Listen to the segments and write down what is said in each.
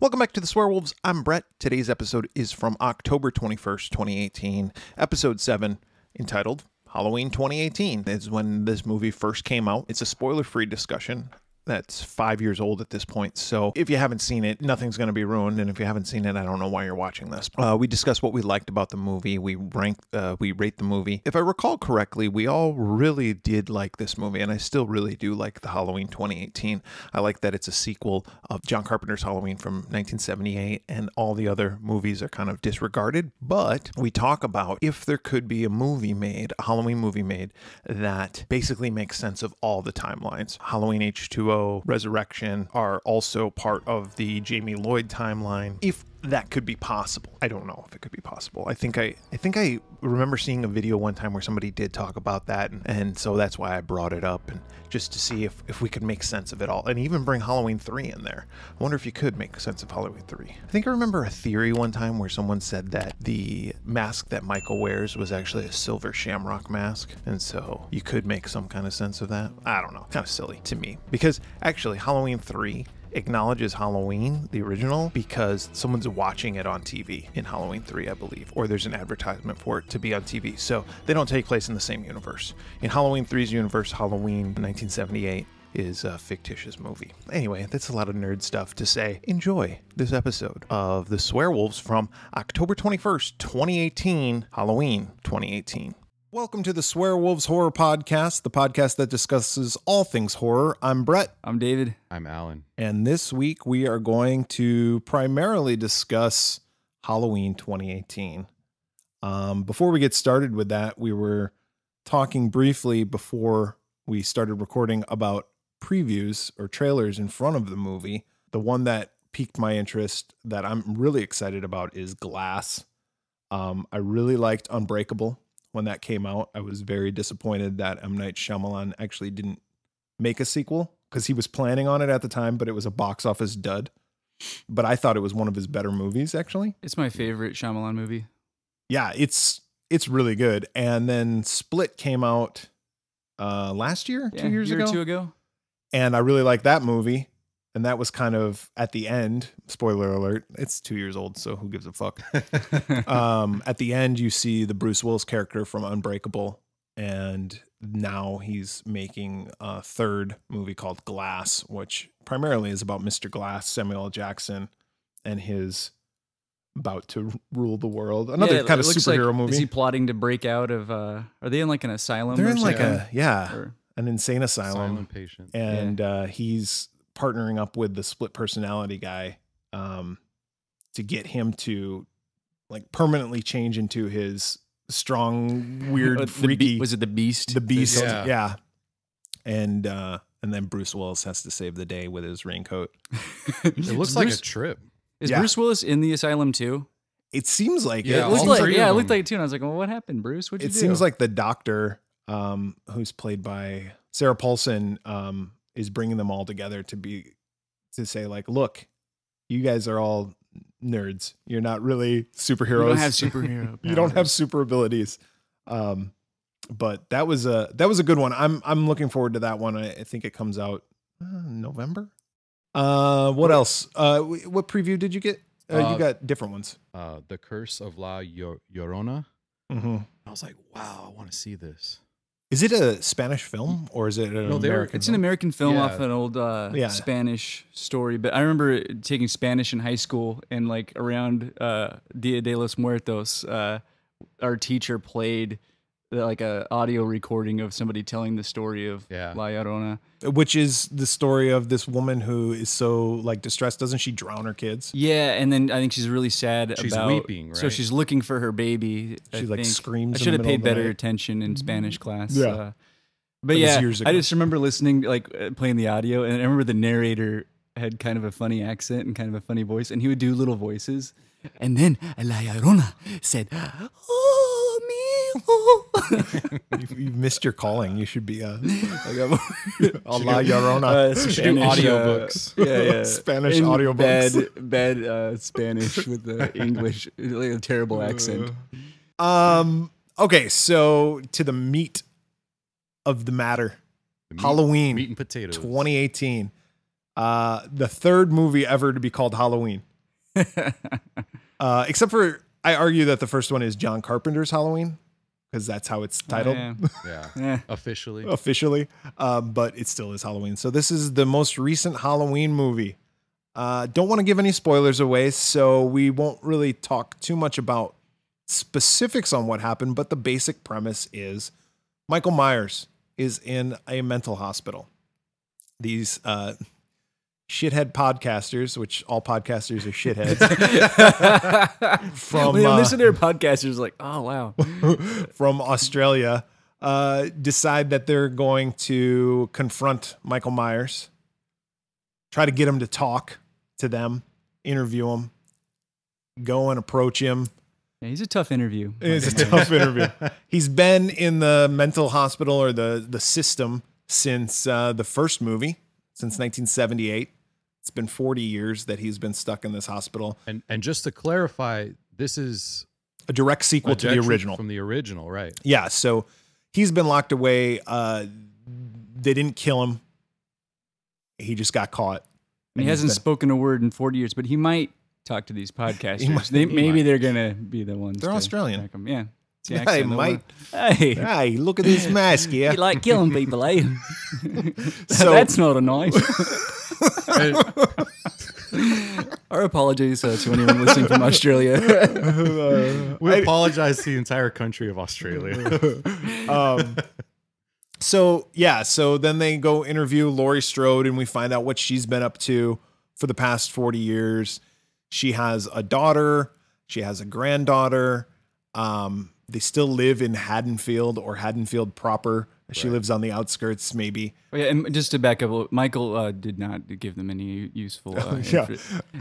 Welcome back to the Swearwolves. I'm Brett. Today's episode is from October 21st, 2018, episode 7, entitled Halloween 2018 is when this movie first came out. It's a spoiler free discussion that's five years old at this point. So if you haven't seen it, nothing's going to be ruined. And if you haven't seen it, I don't know why you're watching this. Uh, we discuss what we liked about the movie. We rank, uh, we rate the movie. If I recall correctly, we all really did like this movie, and I still really do like the Halloween 2018. I like that it's a sequel of John Carpenter's Halloween from 1978, and all the other movies are kind of disregarded. But we talk about if there could be a movie made, a Halloween movie made that basically makes sense of all the timelines. Halloween H2O. Resurrection are also part of the Jamie Lloyd timeline. If that could be possible. I don't know if it could be possible. I think I I think I remember seeing a video one time where somebody did talk about that and, and so that's why I brought it up and just to see if, if we could make sense of it all and even bring Halloween 3 in there. I wonder if you could make sense of Halloween 3. I think I remember a theory one time where someone said that the mask that Michael wears was actually a silver shamrock mask and so you could make some kind of sense of that. I don't know. Kind of silly to me because actually Halloween 3 acknowledges Halloween, the original, because someone's watching it on TV in Halloween 3, I believe, or there's an advertisement for it to be on TV. So they don't take place in the same universe. In Halloween 3's universe, Halloween 1978 is a fictitious movie. Anyway, that's a lot of nerd stuff to say. Enjoy this episode of The Swearwolves from October 21st, 2018, Halloween 2018. Welcome to the Swear Wolves Horror Podcast, the podcast that discusses all things horror. I'm Brett. I'm David. I'm Alan. And this week we are going to primarily discuss Halloween 2018. Um, before we get started with that, we were talking briefly before we started recording about previews or trailers in front of the movie. The one that piqued my interest that I'm really excited about is Glass. Um, I really liked Unbreakable when that came out. I was very disappointed that M. Night Shyamalan actually didn't make a sequel because he was planning on it at the time, but it was a box office dud. But I thought it was one of his better movies, actually. It's my favorite Shyamalan movie. Yeah, it's it's really good. And then Split came out uh last year, yeah, two years year ago, two ago, and I really like that movie and that was kind of at the end spoiler alert it's two years old so who gives a fuck um, at the end you see the bruce willis character from unbreakable and now he's making a third movie called glass which primarily is about mr glass samuel jackson and his about to rule the world another yeah, kind of superhero like, movie is he plotting to break out of uh, are they in like an asylum they're in like a yeah or? an insane asylum, asylum patient and yeah. uh, he's partnering up with the split personality guy um, to get him to like permanently change into his strong, weird, uh, freaky. Be- was it the beast? The beast, yeah. yeah. And uh, and then Bruce Willis has to save the day with his raincoat. it looks Bruce, like a trip. Is yeah. Bruce Willis in the asylum too? It seems like yeah, it. looked like, yeah, it looked like it too. And I was like, well, what happened, Bruce? What It do? seems like the doctor, um, who's played by Sarah Paulson, um, is bringing them all together to be to say like, look, you guys are all nerds. You're not really superheroes. You don't have superhero. you don't have super abilities. Um, but that was a that was a good one. I'm I'm looking forward to that one. I, I think it comes out uh, November. Uh, what else? Uh, what preview did you get? Uh, you uh, got different ones. Uh, the Curse of La Llor- Llorona. Mm -hmm. I was like, wow, I want to see this. Is it a Spanish film or is it an no, American? It's an American film yeah. off an old uh, yeah. Spanish story. But I remember taking Spanish in high school and like around uh, Dia de los Muertos, uh, our teacher played like a audio recording of somebody telling the story of yeah. La Llorona, which is the story of this woman who is so like distressed. Doesn't she drown her kids? Yeah, and then I think she's really sad. She's about, weeping, right? So she's looking for her baby. She I like think. screams. I should have paid better attention in Spanish class. Yeah. Uh, but yeah, I just remember listening, like uh, playing the audio, and I remember the narrator had kind of a funny accent and kind of a funny voice, and he would do little voices. And then La Llorona said, oh, you, you, missed your calling. You should be a, uh, like a Allah Llorona. Uh, uh Spanish, uh, audiobooks. Uh, yeah, yeah. Spanish In audiobooks. Bad, bad uh, Spanish with the English, like a terrible accent. Um. Okay, so to the meat of the matter, the meat, Halloween, meat and potatoes, 2018. Uh, the third movie ever to be called Halloween. uh, except for I argue that the first one is John Carpenter's Halloween, because that's how it's titled. Oh, yeah. yeah. officially. Officially, um, but it still is Halloween. So this is the most recent Halloween movie. Uh, don't want to give any spoilers away, so we won't really talk too much about specifics on what happened. But the basic premise is Michael Myers is in a mental hospital. These uh, shithead podcasters, which all podcasters are shitheads. from when uh, listen to their podcasters, like, oh wow, from Australia, uh, decide that they're going to confront Michael Myers, try to get him to talk to them, interview him, go and approach him. Yeah, he's a tough interview. It's a tough interview. He's been in the mental hospital or the the system since uh, the first movie, since 1978. It's been 40 years that he's been stuck in this hospital. And and just to clarify, this is a direct sequel a to the original. From the original, right? Yeah. So he's been locked away. Uh, they didn't kill him. He just got caught. And he hasn't been, spoken a word in 40 years, but he might talk to these podcasters. they, maybe might. they're going to be the ones. They're Australian. Yeah. Jackson. Hey, mate. Hey. Hey, look at this mask here. You like killing people, eh? so, That's not a knife. Our apologies uh, to anyone listening from Australia. we apologize to the entire country of Australia. Um, so, yeah, so then they go interview Laurie Strode and we find out what she's been up to for the past 40 years. She has a daughter, she has a granddaughter. Um, they still live in Haddonfield or Haddonfield proper. She right. lives on the outskirts, maybe. Oh, yeah, and just to back up, Michael uh, did not give them any useful. Uh, yeah.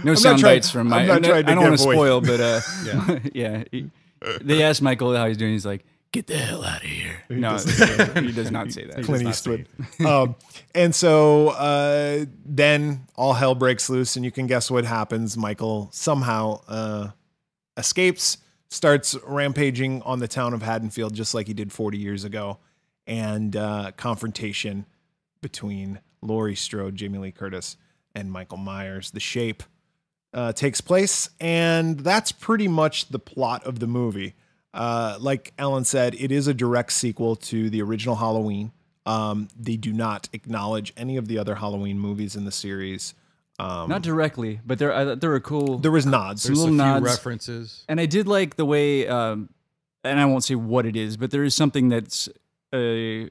No sound trying, bites from my. i no, uh, I don't want to spoil, but uh, yeah, yeah he, they asked Michael how he's doing. He's like, "Get the hell out of here!" He no, does he does not say that. Clint Eastwood. um, and so uh, then all hell breaks loose, and you can guess what happens. Michael somehow uh, escapes starts rampaging on the town of Haddonfield, just like he did 40 years ago, and uh, confrontation between Laurie Strode, Jamie Lee Curtis, and Michael Myers. The shape uh, takes place, and that's pretty much the plot of the movie. Uh, like Ellen said, it is a direct sequel to the original Halloween. Um, they do not acknowledge any of the other Halloween movies in the series. Um, not directly, but there uh, there were cool. There was nods, there's little nods, references, and I did like the way. Um, and I won't say what it is, but there is something that's a uh,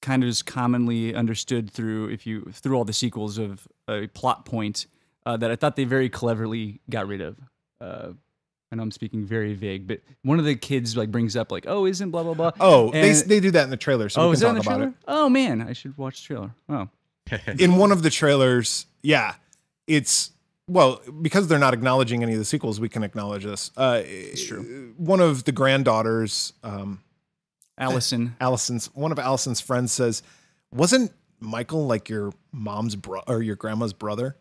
kind of is commonly understood through if you through all the sequels of a plot point uh, that I thought they very cleverly got rid of. Uh, I know I'm speaking very vague, but one of the kids like brings up like, "Oh, isn't blah blah blah." Oh, and, they they do that in the trailer. So oh, we can is that in the trailer? Oh man, I should watch the trailer. Oh, in one of the trailers, yeah, it's well because they're not acknowledging any of the sequels. We can acknowledge this. Uh, it's true. Eh, one of the granddaughters, um, Allison. Eh, Allison's one of Allison's friends says, "Wasn't Michael like your mom's bro or your grandma's brother?"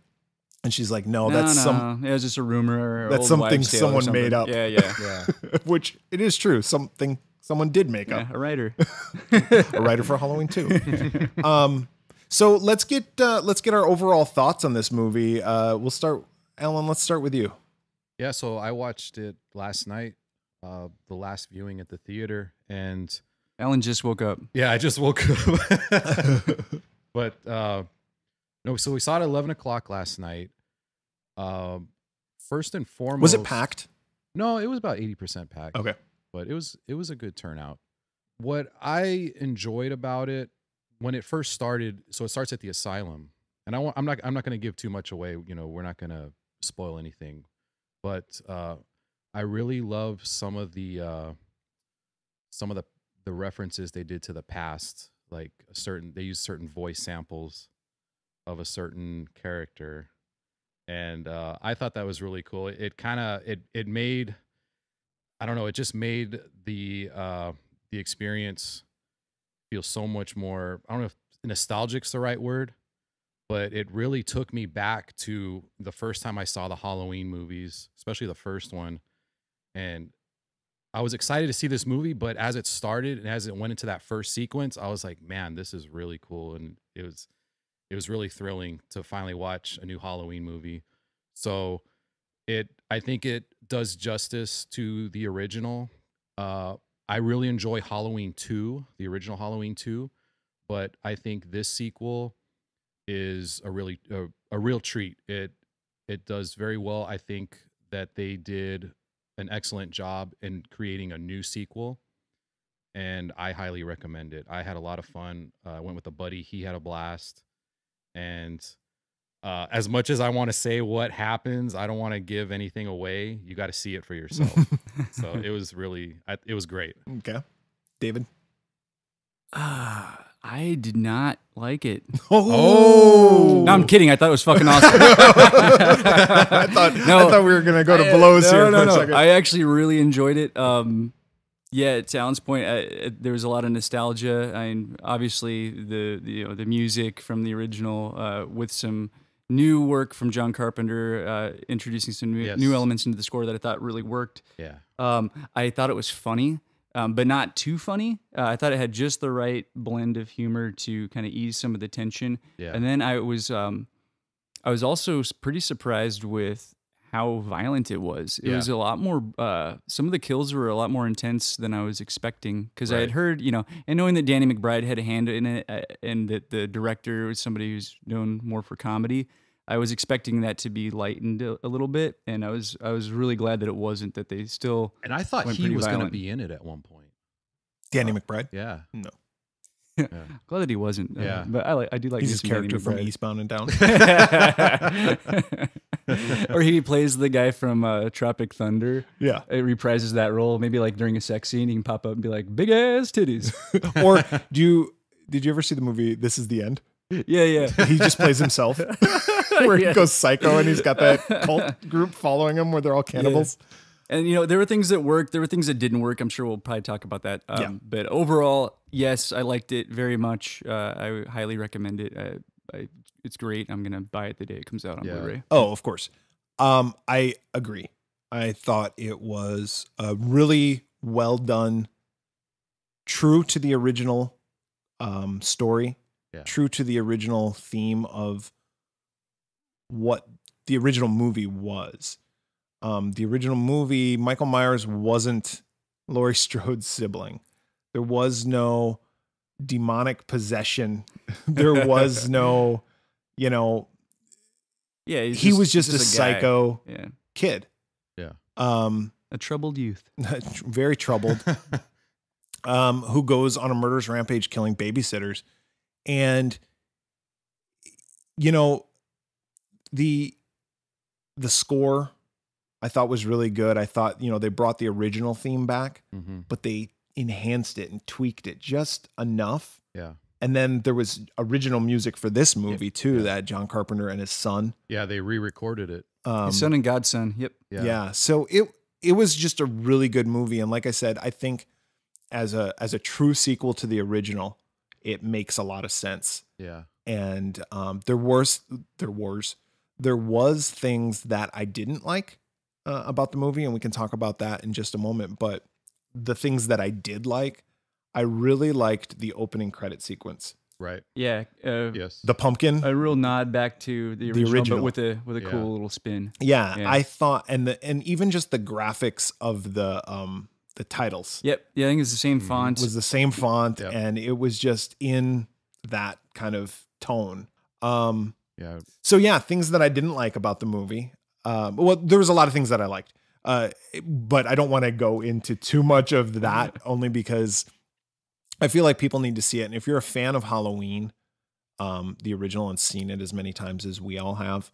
And she's like, "No, that's no. some. It was just a rumor. that's something someone something. made up. Yeah, yeah, yeah. Which it is true. Something someone did make yeah, up. A writer, a writer for Halloween too. um, so let's get uh, let's get our overall thoughts on this movie. Uh, we'll start, Ellen. Let's start with you. Yeah, so I watched it last night, uh, the last viewing at the theater, and Ellen just woke up. Yeah, I just woke up. but uh, no, so we saw it at eleven o'clock last night. Um, first and foremost, was it packed? No, it was about eighty percent packed. Okay, but it was it was a good turnout. What I enjoyed about it when it first started, so it starts at the asylum, and I want, I'm not I'm not going to give too much away. You know, we're not going to spoil anything, but uh, I really love some of the uh, some of the the references they did to the past. Like a certain, they use certain voice samples of a certain character, and uh, I thought that was really cool. It, it kind of it it made I don't know, it just made the uh, the experience feel so much more. I don't know if nostalgic's the right word, but it really took me back to the first time I saw the Halloween movies, especially the first one. And I was excited to see this movie, but as it started and as it went into that first sequence, I was like, man, this is really cool. And it was it was really thrilling to finally watch a new Halloween movie. So it I think it does justice to the original. Uh I really enjoy Halloween 2, the original Halloween 2, but I think this sequel is a really a, a real treat. It it does very well. I think that they did an excellent job in creating a new sequel and I highly recommend it. I had a lot of fun. Uh, I uh, went with a buddy, he had a blast and uh, as much as I want to say what happens, I don't want to give anything away. You got to see it for yourself. so it was really, it was great. Okay, David. Uh, I did not like it. Oh. oh. no, I'm kidding. I thought it was fucking awesome. I thought no, I thought we were gonna go to I, uh, blows no, here. No, no, no. I actually really enjoyed it. Um, yeah, to Alan's point, I, there was a lot of nostalgia. I mean, obviously the, the you know the music from the original uh, with some new work from John Carpenter, uh, introducing some new, yes. new, elements into the score that I thought really worked. Yeah. Um, I thought it was funny, um, but not too funny. Uh, I thought it had just the right blend of humor to kind of ease some of the tension. Yeah. And then I was, um, I was also pretty surprised with how violent it was. It yeah. was a lot more. Uh, some of the kills were a lot more intense than I was expecting because right. I had heard, you know, and knowing that Danny McBride had a hand in it uh, and that the director was somebody who's known more for comedy, I was expecting that to be lightened a, a little bit, and I was I was really glad that it wasn't. That they still and I thought he was going to be in it at one point. Danny uh, McBride. Yeah. No. Yeah. Glad that he wasn't. Uh, yeah, uh, but I like I do like his character from Eastbound and Down. or he plays the guy from uh, Tropic Thunder. Yeah, it reprises that role. Maybe like during a sex scene, he can pop up and be like, "Big ass titties." or do you? Did you ever see the movie This Is the End? Yeah, yeah. He just plays himself. where yeah. he goes psycho and he's got that cult group following him where they're all cannibals. Yeah. And you know, there were things that worked, there were things that didn't work. I'm sure we'll probably talk about that. Um, yeah. But overall, yes, I liked it very much. Uh, I highly recommend it. Uh, I, it's great. I'm gonna buy it the day it comes out on yeah. Blu-ray. Oh, of course. Um, I agree. I thought it was a really well done, true to the original um, story, yeah. true to the original theme of what the original movie was. Um, the original movie, Michael Myers wasn't Laurie Strode's sibling. There was no demonic possession. There was no, you know, yeah, he just, was just, just a, a psycho yeah. kid. Yeah. Um, a troubled youth. very troubled. um, who goes on a murderous rampage killing babysitters. And you know, the the score I thought was really good. I thought, you know, they brought the original theme back, mm-hmm. but they enhanced it and tweaked it just enough. Yeah. And then there was original music for this movie too yeah. that John Carpenter and his son. Yeah, they re-recorded it. Um, his son and godson. Yep. Yeah. yeah. So it it was just a really good movie, and like I said, I think as a as a true sequel to the original, it makes a lot of sense. Yeah. And um, there was there was there was things that I didn't like uh, about the movie, and we can talk about that in just a moment. But the things that I did like, I really liked the opening credit sequence. Right. Yeah. Uh, yes. The pumpkin. A real nod back to the original, the original. but with a with a yeah. cool little spin. Yeah, yeah, I thought, and the and even just the graphics of the um the titles. Yep. Yeah, I think it's the same mhm. font. Mm-hmm. was the same font, yep. and it was just in that kind of tone. Um. Yeah. So yeah, things that I didn't like about the movie. Um, well, there was a lot of things that I liked. Uh, but I don't want to go into too much of that only because I feel like people need to see it. And if you're a fan of Halloween, um, the original, and seen it as many times as we all have,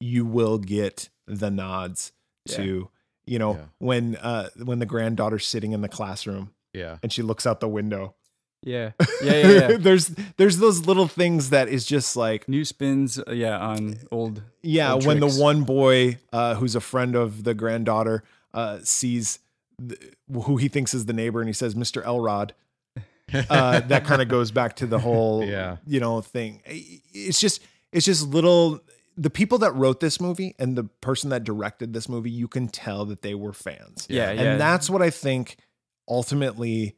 you will get the nods yeah. to, you know, yeah. when uh, when the granddaughter's sitting in the classroom, yeah, and she looks out the window, yeah. Yeah. yeah, yeah. there's there's those little things that is just like new spins. Uh, yeah. On old. Yeah. Old when tricks. the one boy uh, who's a friend of the granddaughter uh, sees the, who he thinks is the neighbor and he says, Mr. Elrod. Uh, that kind of goes back to the whole, yeah. you know, thing. It's just, it's just little. The people that wrote this movie and the person that directed this movie, you can tell that they were fans. Yeah, yeah. And yeah. that's what I think ultimately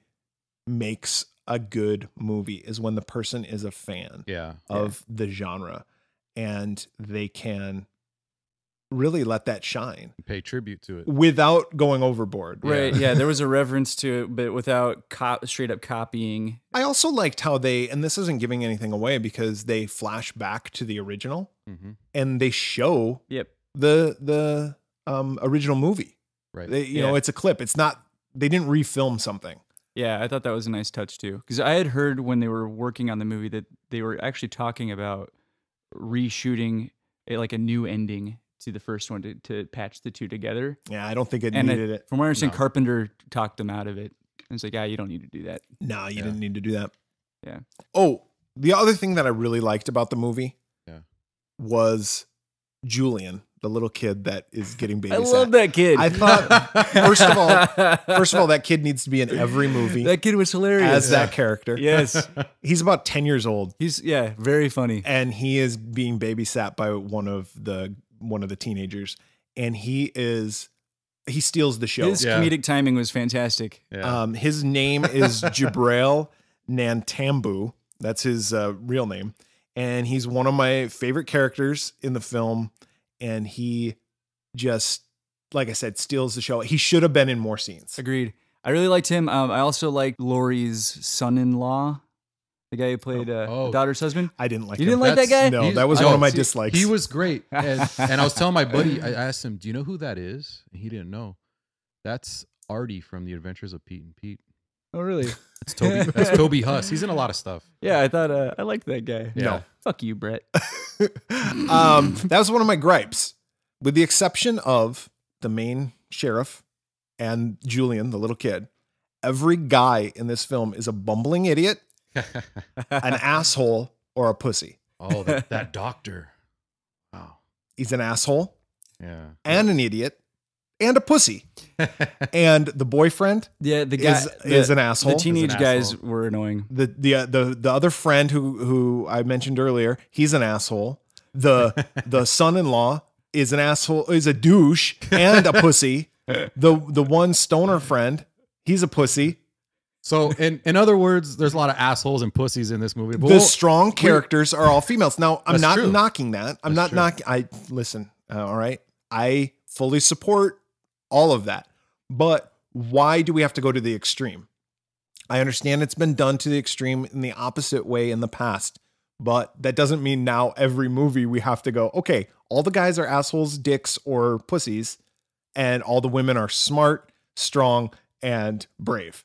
makes a good movie is when the person is a fan yeah. of yeah. the genre and they can really let that shine pay tribute to it without going overboard right yeah, there was a reverence to it but without straight up copying i also liked how they and this isn't giving anything away because they flash back to the original mm -hmm. and they show yep the the um original movie right they, you yeah. know it's a clip it's not they didn't refilm something yeah, I thought that was a nice touch too. Because I had heard when they were working on the movie that they were actually talking about reshooting a, like a new ending to the first one to, to patch the two together. Yeah, I don't think it and needed it. From what I understand, no. Carpenter talked them out of it. And it's like, yeah, you don't need to do that. No, you yeah. didn't need to do that. Yeah. Oh, the other thing that I really liked about the movie yeah. was Julian the little kid that is getting babysat. I love that kid. I thought first of all, first of all, that kid needs to be in every movie. That kid was hilarious as yeah. that character. Yes, he's about ten years old. He's yeah, very funny, and he is being babysat by one of the one of the teenagers, and he is he steals the show. His yeah. comedic timing was fantastic. Yeah. Um, his name is Jabrail Nantambu. That's his uh, real name. And he's one of my favorite characters in the film and he just like I said, steals the show. He should have been in more scenes. Agreed. I really liked him. Um, I also liked Laurie's son-in-law, the guy who played uh, oh. daughter's husband. I didn't like. You him. didn't like That's, that guy? No, that was I one of my see, dislikes. He was great, and, and, I was telling my buddy. I asked him, "Do you know who that is?" And he didn't know. That's Artie from The Adventures of Pete and Pete. Oh, really? That's Toby. That's Toby Huss. He's in a lot of stuff. Yeah, I thought uh, I liked that guy. Yeah. No. Fuck you, Brett. um, that was one of my gripes. With the exception of the main sheriff and Julian, the little kid, every guy in this film is a bumbling idiot, an asshole, or a pussy. Oh, that, that doctor. Wow. He's an asshole. Yeah. And an idiot and a pussy. and the boyfriend, yeah, the guy is, the, is an asshole. The teenage guys were annoying. The the uh, the the other friend who who I mentioned earlier, he's an asshole. The the son-in-law is an asshole, is a douche and a pussy. The the one stoner friend, he's a pussy. So in, in other words, there's a lot of assholes and pussies in this movie. But the we'll, strong characters are all females. Now I'm not true. knocking that. I'm that's not knocking. I listen. Uh, all right. I fully support all of that. But why do we have to go to the extreme? I understand it's been done to the extreme in the opposite way in the past, but that doesn't mean now every movie we have to go, okay, all the guys are assholes, dicks, or pussies, and all the women are smart, strong, and brave.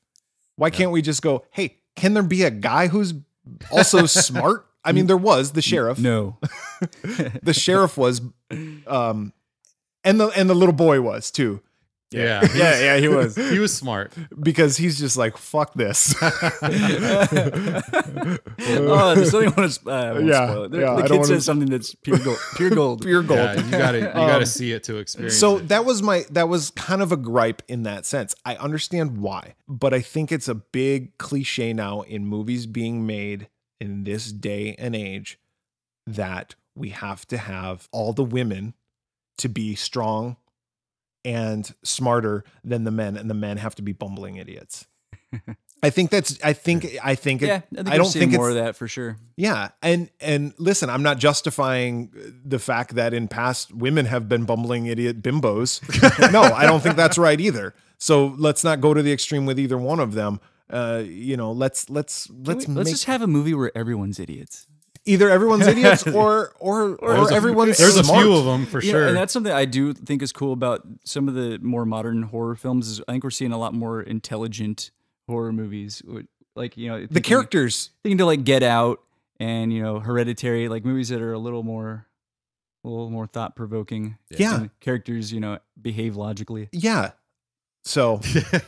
Why yeah. can't we just go, hey, can there be a guy who's also smart? I mean, there was the sheriff. No, the sheriff was, um, and the and the little boy was too. Yeah, yeah, yeah, he was. he was smart because he's just like fuck this. oh, something I want to? Uh, yeah, yeah, the kid says wanna... something that's pure gold. Pure gold. pure gold. Yeah, you got to you got to um, see it to experience. So it. that was my that was kind of a gripe in that sense. I understand why, but I think it's a big cliche now in movies being made in this day and age that we have to have all the women to be strong and smarter than the men, and the men have to be bumbling idiots. I think that's. I think. I think. It, yeah, I, think I don't think more of that for sure. Yeah, and and listen, I'm not justifying uh, the fact that in past women have been bumbling idiot bimbos. no, I don't think that's right either. So let's not go to the extreme with either one of them. Uh, you know, let's let's let's we, let's just have a movie where everyone's idiots either everyone's idiots or or, or, or everyone's a, there's smart. a few of them for yeah, sure and that's something i do think is cool about some of the more modern horror films is i think we're seeing a lot more intelligent horror movies like you know thinking, the characters thinking to like get out and you know hereditary like movies that are a little more a little more thought provoking yeah characters you know behave logically yeah so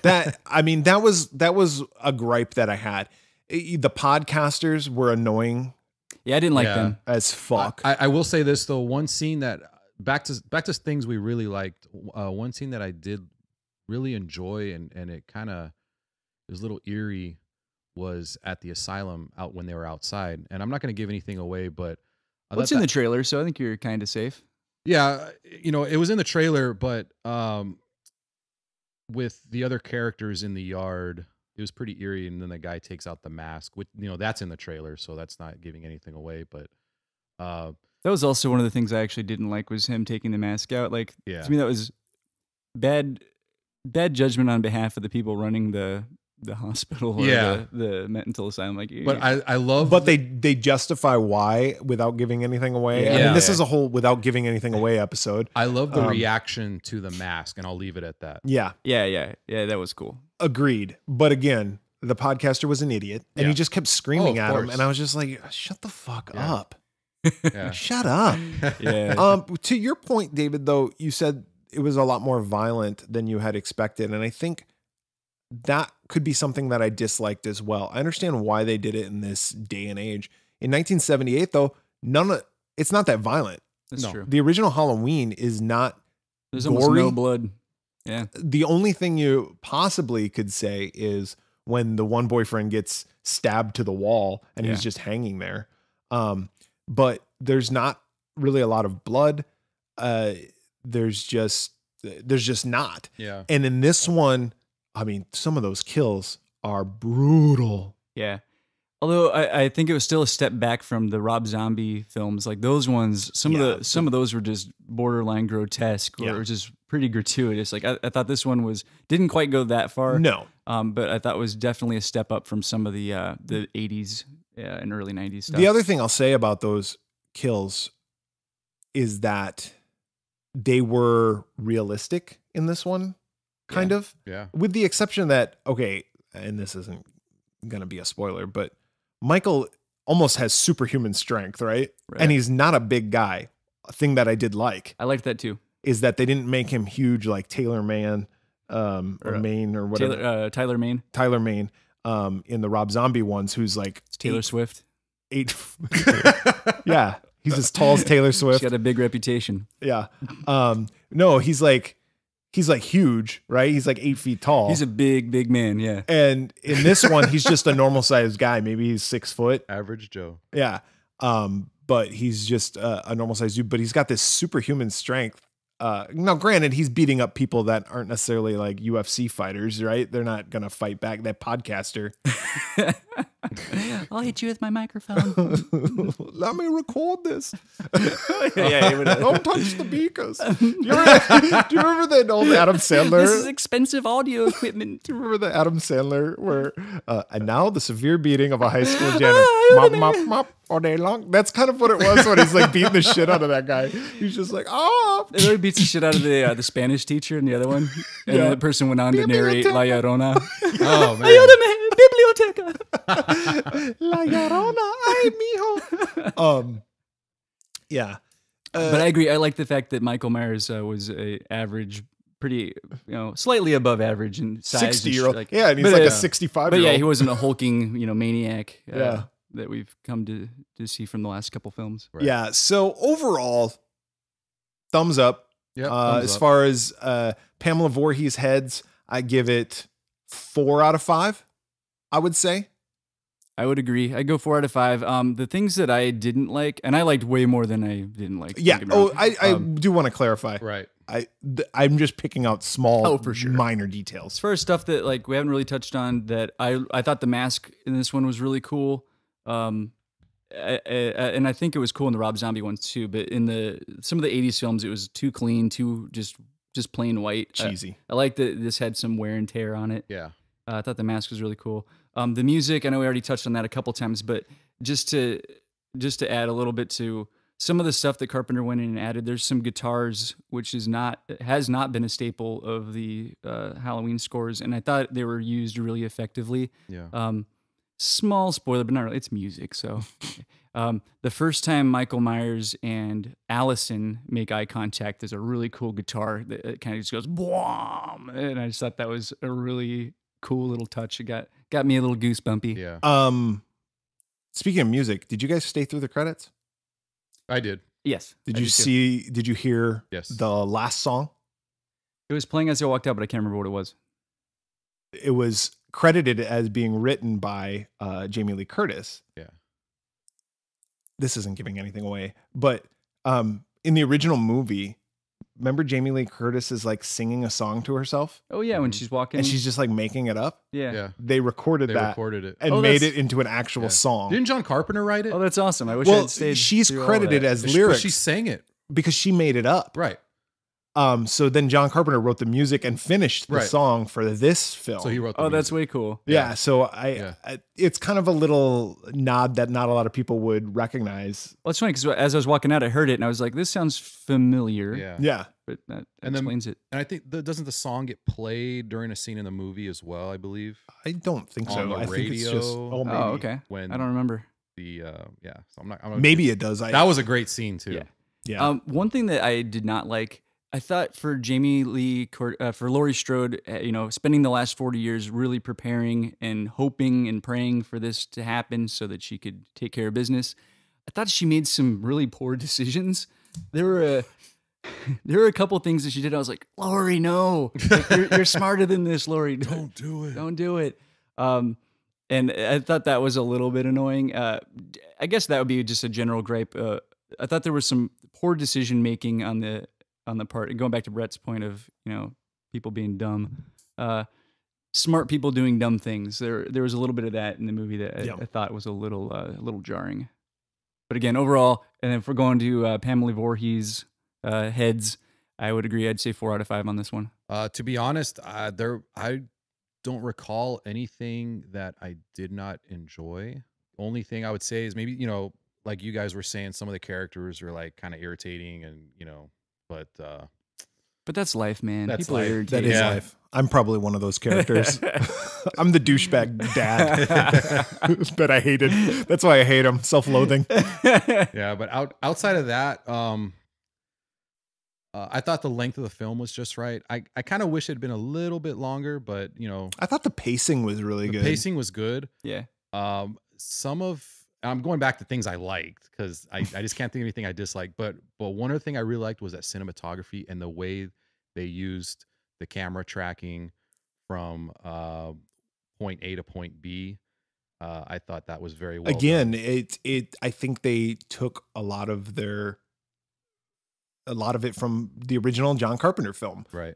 that i mean that was that was a gripe that i had the podcasters were annoying yeah, I didn't like yeah. them as fuck. I, I, will say this though: one scene that back to back to things we really liked. Uh, one scene that I did really enjoy, and and it kind of was a little eerie, was at the asylum out when they were outside. And I'm not going to give anything away, but I what's in the trailer? So I think you're kind of safe. Yeah, you know, it was in the trailer, but um, with the other characters in the yard it was pretty eerie. And then the guy takes out the mask, which you know that's in the trailer, so that's not giving anything away. But uh, that was also one of the things I actually didn't like was him taking the mask out. Like yeah. to me, that was bad bad judgment on behalf of the people running the the hospital or yeah. the, the mental asylum. Like, but eh. I, I love. But the, they they justify why without giving anything away. Yeah. I mean, this yeah. is a whole without giving anything away episode. I love the um, reaction to the mask, and I'll leave it at that. Yeah, yeah, yeah, yeah. That was cool. Agreed. But again, the podcaster was an idiot and yeah. he just kept screaming oh, at course. him. And I was just like, shut the fuck yeah. up. Yeah. shut up. yeah. Um, to your point, David, though, you said it was a lot more violent than you had expected. And I think that could be something that I disliked as well. I understand why they did it in this day and age. In 1978, though, none of it's not that violent. That's no. true. The original Halloween is not there's gory. almost no blood. Yeah. The only thing you possibly could say is when the one boyfriend gets stabbed to the wall and yeah. he's just hanging there. Um, but there's not really a lot of blood. Uh, there's just there's just not. Yeah. And in this one, I mean, some of those kills are brutal. Yeah. Although I, I, think it was still a step back from the Rob Zombie films, like those ones. Some yeah. of the some of those were just borderline grotesque or yeah. just pretty gratuitous. Like I, I, thought this one was didn't quite go that far. No, um, but I thought was definitely a step up from some of the uh, the '80s and early '90s stuff. The other thing I'll say about those kills is that they were realistic in this one, kind yeah. of. Yeah. With the exception that okay, and this isn't going to be a spoiler, but Michael almost has superhuman strength, right? right? And he's not a big guy. A thing that I did like. I liked that too. Is that they didn't make him huge like Taylor Man um, or, or uh, Maine or whatever. Taylor, uh, Tyler Maine. Tyler Maine um, in the Rob Zombie ones, who's like it's Taylor eight, Swift. Eight. yeah, he's as tall as Taylor Swift. He's got a big reputation. Yeah. Um, no, he's like he's like huge, right? He's like eight feet tall. He's a big, big man, yeah. And in this one, he's just a normal sized guy. Maybe he's six foot. Average Joe. Yeah. Um, but he's just a, a normal sized dude, but he's got this superhuman strength uh, now, granted, he's beating up people that aren't necessarily like UFC fighters, right? They're not gonna fight back. That podcaster. I'll hit you with my microphone. Let me record this. yeah, Don't touch the beakers. Do you, remember, do you remember that old Adam Sandler? This is expensive audio equipment. do you remember the Adam Sandler where, uh, and now the severe beating of a high school janitor? Ah, mop, mop, mop all day long. That's kind of what it was when he's like beating the shit out of that guy. He's just like, oh. They really beats the shit out of the uh, the Spanish teacher and the other one. And yeah. the person went on to narrate La Llorona. oh, man. Ayúdame, biblioteca. La Llorona, ay, mijo. Um, yeah. Uh, but I agree. I like the fact that Michael Myers uh, was a average pretty, you know, slightly above average in size. Sixty year old, like, yeah, and he's but, like uh, a sixty-five. But yeah, he wasn't a hulking, you know, maniac. Uh, yeah, that we've come to to see from the last couple films. Right. Yeah. So overall, thumbs up. Yeah. Uh, as up. far as uh, Pamela Voorhees heads, I give it four out of five. I would say. I would agree. I go four out of five. Um, the things that I didn't like, and I liked way more than I didn't like. Yeah. Oh, I, I um, do want to clarify. Right. I I'm just picking out small, oh, for sure. minor details. As far as stuff that like we haven't really touched on, that I I thought the mask in this one was really cool. Um, I, I, and I think it was cool in the Rob Zombie ones too, but in the some of the '80s films, it was too clean, too just just plain white, cheesy. I, I like that this had some wear and tear on it. Yeah, uh, I thought the mask was really cool. Um, the music, I know we already touched on that a couple times, but just to just to add a little bit to some of the stuff that Carpenter went in and added, there's some guitars which is not has not been a staple of the uh, Halloween scores, and I thought they were used really effectively. Yeah. Um, small spoiler, but not really. It's music. So um, the first time Michael Myers and Allison make eye contact, there's a really cool guitar that uh, kind of just goes boom, and I just thought that was a really cool little touch. It got got me a little goosebumpy. Yeah. Um, speaking of music, did you guys stay through the credits? I did. Yes. Did I you did see? Too. Did you hear? Yes. The last song. It was playing as I walked out, but I can't remember what it was. It was credited as being written by uh, Jamie Lee Curtis. Yeah. This isn't giving anything away, but um, in the original movie, remember Jamie Lee Curtis is like singing a song to herself? Oh yeah, when mm-hmm. she's walking and she's just like making it up. Yeah, yeah. They recorded they that, recorded it, and oh, made it into an actual yeah. song. Didn't John Carpenter write it? Oh, that's awesome. I wish well, I had stayed. She's credited as lyrics. She, she sang it because she made it up. Right. Um, so then John Carpenter wrote the music and finished the right. song for this film. So he wrote. oh, music. that's way cool. Yeah. yeah. So I, yeah. I, it's kind of a little nod that not a lot of people would recognize. Well, it's funny because as I was walking out, I heard it and I was like, "This sounds familiar." Yeah. Yeah. But that, and explains then, it. And I think the, doesn't the song get played during a scene in the movie as well? I believe. I don't think On so. The I radio. think it's just. Oh, oh, okay. When I don't remember. The uh, yeah. So I'm not. I'm not maybe it does. I, that was a great scene too. Yeah. yeah. Um, one thing that I did not like I thought for Jamie Lee, uh, for Laurie Strode, uh, you know, spending the last 40 years really preparing and hoping and praying for this to happen so that she could take care of business. I thought she made some really poor decisions. There were a, there were a couple things that she did. I was like, Lori, no, like, you're, you're, smarter than this, Lori. Don't do it. Don't do it. Um, and I thought that was a little bit annoying. Uh, I guess that would be just a general gripe. Uh, I thought there was some poor decision making on the on the part and going back to Brett's point of you know people being dumb, uh, smart people doing dumb things. There there was a little bit of that in the movie that I, I thought was a little uh, a little jarring. But again, overall, and if we're going to uh, Pamela Voorhees uh, heads, I would agree. I'd say four out of five on this one. Uh, to be honest, uh, there I don't recall anything that I did not enjoy. Only thing I would say is maybe you know, like you guys were saying, some of the characters were like kind of irritating and you know but uh, but that's life, man. That's People life. Are that is yeah. life. I'm probably one of those characters. I'm the douchebag dad but I hated. That's why I hate him. Self-loathing. yeah, but out outside of that, um, uh, I thought the length of the film was just right. I I kind of wish it had been a little bit longer, but you know, I thought the pacing was really good. Pacing was good. Yeah. Um, some of I'm going back to things I liked because I, I just can't think of anything I disliked. But but one other thing I really liked was that cinematography and the way they used the camera tracking from uh, point A to point B. Uh, I thought that was very well again. Done. It it I think they took a lot of their a lot of it from the original John Carpenter film. Right.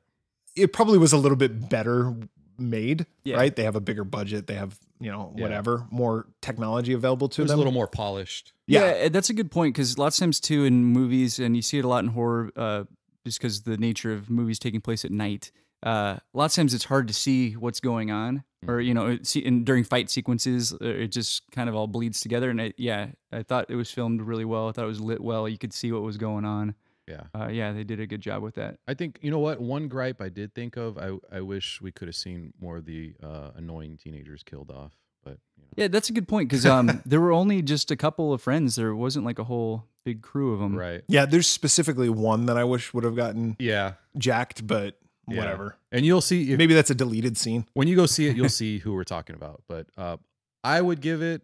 It probably was a little bit better made, yeah. right? They have a bigger budget. They have you know whatever yeah. more technology available to them. A little more polished. Yeah, yeah that's a good point because lots of times too in movies, and you see it a lot in horror, uh, just because the nature of movies taking place at night. Uh, a lot of times it's hard to see what's going on, or mm. you know, see, and during fight sequences, uh, it just kind of all bleeds together. And it, yeah, I thought it was filmed really well. I thought it was lit well. You could see what was going on. Yeah. Uh, yeah, they did a good job with that. I think you know what one gripe I did think of. I I wish we could have seen more of the uh, annoying teenagers killed off. But you know. yeah, that's a good point because um, there were only just a couple of friends. There wasn't like a whole big crew of them. Right. Yeah. There's specifically one that I wish would have gotten yeah jacked, but yeah. whatever. And you'll see. If, Maybe that's a deleted scene. When you go see it, you'll see who we're talking about. But uh, I would give it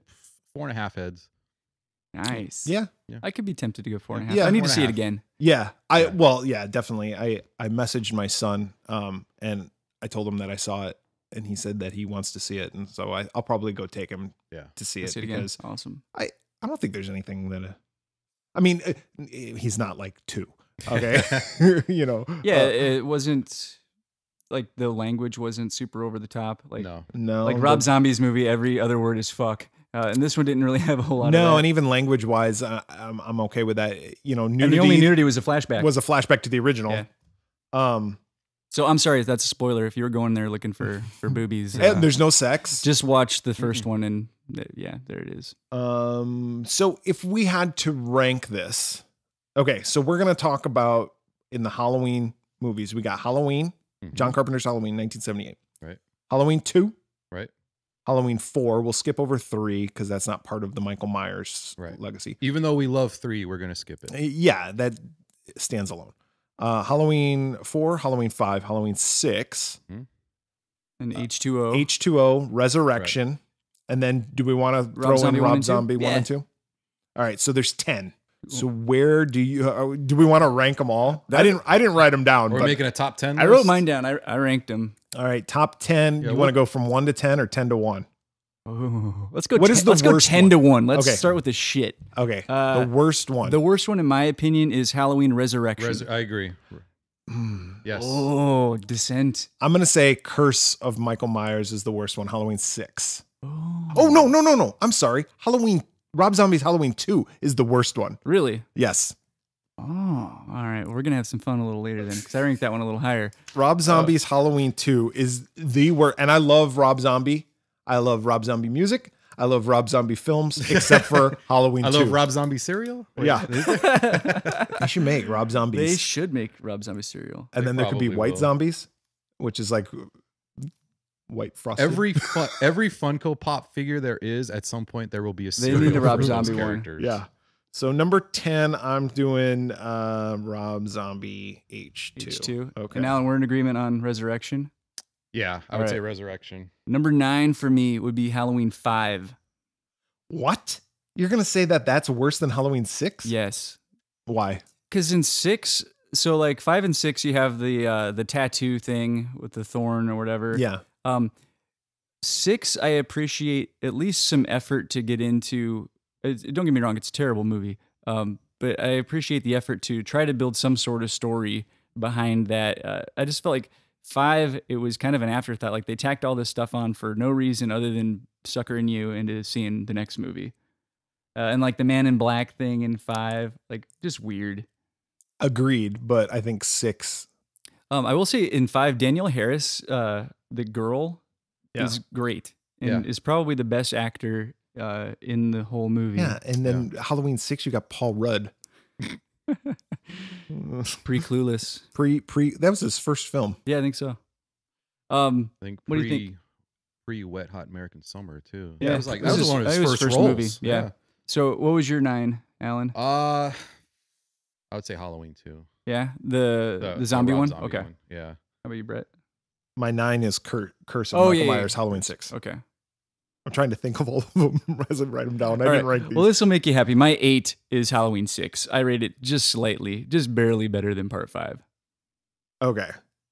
four and a half heads. Nice. Yeah. yeah. I could be tempted to go four and a half. Yeah, I need to see it again. Yeah. I yeah. well, yeah, definitely. I I messaged my son um and I told him that I saw it and he said that he wants to see it and so I will probably go take him yeah. to see it, see it because again. awesome. I I don't think there's anything that uh, I mean uh, he's not like 2. Okay. you know. Yeah, uh, it wasn't like the language wasn't super over the top. Like no, no. Like Rob Zombie's movie, every other word is fuck. Uh, and this one didn't really have a whole lot. No, and even language wise, uh, I'm, I'm okay with that. You know, nudity and the only nudity was a flashback. Was a flashback to the original. Yeah. Um, so I'm sorry if that's a spoiler. If you were going there looking for for boobies, eh, uh, there's no sex. Just watch the 1st one, and uh, yeah, there it is. Um, so if we had to rank this, okay, so we're gonna talk about in the Halloween movies. We got Halloween, mm-hmm. John Carpenter's Halloween, 1978. Right. Halloween two, Halloween four. We'll skip over three because that's not part of the Michael Myers right. legacy. Even though we love three, we're gonna skip it. Eh, yeah, that stands alone. Uh, Halloween four, Halloween five, Halloween 6 mm -hmm. and uh, H two O, H two O, Resurrection, right. and then do we want to throw Zombie in Rob one Zombie one and two? All right, so there's ten. So where do you uh, do we want to rank them all? I didn't I didn't write them down. We're making a top ten. I wrote mine down. I, I ranked them. All right, top 10. Yeah, you want to go from 1 to 10 or 10 to 1? Ooh, let's go. What ten, is the let's worst go ten one? to one? Let's okay. start with the shit. Okay, uh, the worst one. The worst one, in my opinion, is Halloween Resurrection. Res I agree. Mm. Yes. Oh, Descent. I'm gonna say Curse of Michael Myers is the worst one. Halloween six. Oh. oh no no no no! I'm sorry. Halloween Rob Zombie's Halloween two is the worst one. Really? Yes. Oh, all right. We're gonna have some fun a little later then, because I ranked that one a little higher. Rob uh, Zombie's uh, Halloween Two is the worst, and I love Rob Zombie. I love Rob Zombie music. I love Rob Zombie films, except for Halloween. I 2. love Rob Zombie cereal. Wait, yeah, they should make Rob Zombies. They should make Rob Zombie cereal, and they then there could be White will. Zombies, which is like white frosted. Every fu- every Funko Pop figure there is, at some point there will be a. They need a Rob Zombie one. Characters. Yeah, so number 10, I'm doing uh, Rob Zombie H2. H2. Okay. And Alan, we're in agreement on Resurrection. Yeah, I All would right. say Resurrection. Number nine for me would be Halloween 5. What? You're going to say that that's worse than Halloween 6? Yes. Why? Because in 6, so like 5 and 6, you have the uh, the tattoo thing with the thorn or whatever. Yeah. Um, 6, I appreciate at least some effort to get into don't get me wrong, it's a terrible movie, um, but I appreciate the effort to try to build some sort of story behind that. Uh, I just felt like five, it was kind of an afterthought. Like they tacked all this stuff on for no reason other than suckering you into seeing the next movie. Uh, and like the man in black thing in five, like just weird. Agreed, but I think six. Um, I will say in five, Daniel Harris, uh, the girl, yeah. is great and yeah. is probably the best actor uh, in the whole movie. Yeah, and then yeah. Halloween six, you got Paul Rudd. pre clueless. Pre pre that was his first film. Yeah, I think so. Um I think pre, what do you think? Pre wet hot American summer too. Yeah, it was like that was, was, one of his first, first movie. Yeah. yeah. So what was your nine, Alan? Uh I would say Halloween too. Yeah. The the, the zombie the one? Zombie okay. One. Yeah. How about you, Brett? My nine is Kurt, Curse of oh, Michael yeah, Myers, Halloween six. Okay. I'm trying to think of all of them as I write them down. I all didn't right. write these. Well, this will make you happy. My eight is Halloween six. I rate it just slightly, just barely better than part five. Okay,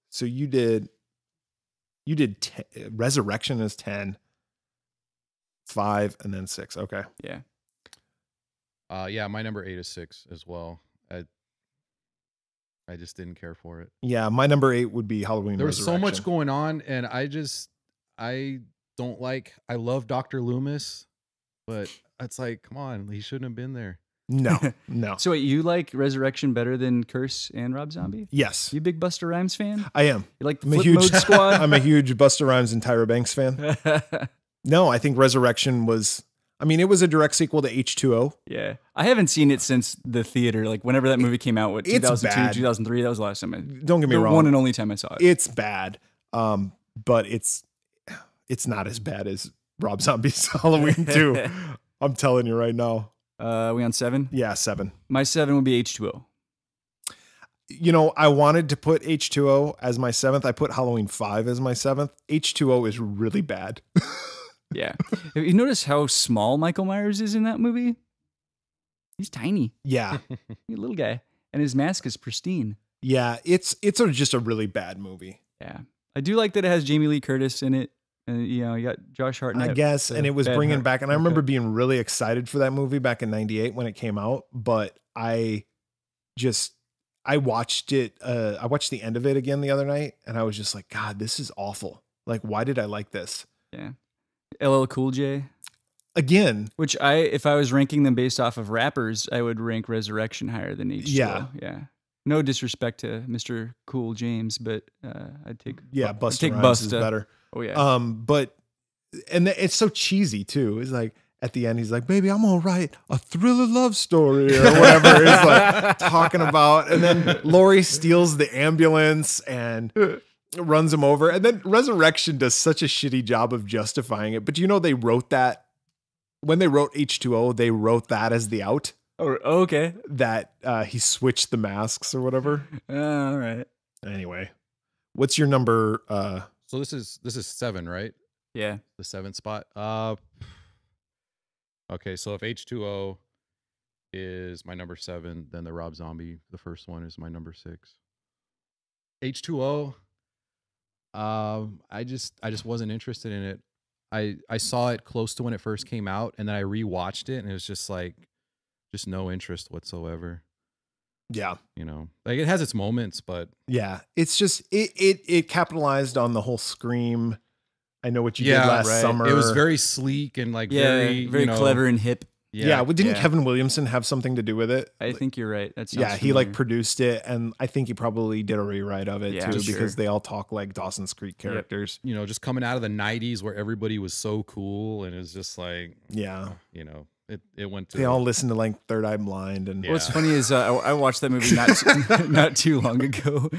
so you did, you did t- resurrection is ten, five, and then six. Okay. Yeah. Uh, yeah, my number eight is six as well. I, I just didn't care for it. Yeah, my number eight would be Halloween. There was so much going on, and I just, I don't like. I love Dr. Loomis, but it's like, come on, he shouldn't have been there. No, no. so wait, you like Resurrection better than Curse and Rob Zombie? Yes. You big Buster Rhymes fan? I am. You like the I'm Flip huge, Mode Squad? I'm a huge Buster Rhymes and Tyra Banks fan. no, I think Resurrection was I mean, it was a direct sequel to H2O. Yeah. I haven't seen it since the theater. Like, whenever that movie came out, what, 2002, 2003, that was the last time I. Don't get me wrong. one and only time I saw it. It's bad. Um, but it's it's not as bad as Rob Zombie's Halloween 2. I'm telling you right now. Uh, we on seven? Yeah, seven. My seven would be H2O. You know, I wanted to put H2O as my seventh. I put Halloween 5 as my seventh. H2O is really bad. yeah. Have you notice how small Michael Myers is in that movie? He's tiny. Yeah. He's little guy. And his mask is pristine. Yeah, it's it's a, just a really bad movie. Yeah. I do like that it has Jamie Lee Curtis in it and you know, you got Josh Hartnett. I guess, and it was bringing Hart. back. And I remember being really excited for that movie back in '98 when it came out. But I just I watched it. Uh, I watched the end of it again the other night, and I was just like, God, this is awful. Like, why did I like this? Yeah, LL Cool J. Again, which I, if I was ranking them based off of rappers, I would rank Resurrection higher than each. Yeah, yeah. No disrespect to Mr. Cool James, but uh, I'd take yeah, Busta. take Busta is better. Oh yeah. Um, but and it's so cheesy too. It's like at the end, he's like, "Baby, I'm gonna write a thriller love story or whatever." it's like talking about, and then Lori steals the ambulance and runs him over, and then Resurrection does such a shitty job of justifying it. But you know, they wrote that when they wrote H2O, they wrote that as the out. Oh, oh, okay. That uh, he switched the masks or whatever. Uh, all right. Anyway, what's your number? Uh, so this is this is seven, right? Yeah. The seventh spot. Uh okay, so if H two O is my number seven, then the Rob Zombie, the first one is my number six. H two O um I just I just wasn't interested in it. I I saw it close to when it first came out and then I rewatched it and it was just like just no interest whatsoever. Yeah. You know, like it has its moments, but yeah, it's just it it it capitalized on the whole scream. I know what you yeah, did last right. summer. It was very sleek and like yeah, very very you know, clever and hip. Yeah, yeah didn't yeah. Kevin Williamson have something to do with it? I like, think you're right. That's yeah, familiar. he like produced it, and I think he probably did a rewrite of it too sure. because they all talk like Dawson's Creek characters. Yep. You know, just coming out of the '90s where everybody was so cool and it was just like yeah, you know, it, it went to. They all listened to like Third Eye Blind, and yeah. what's funny is uh, I, I, watched that movie not too, not too long ago.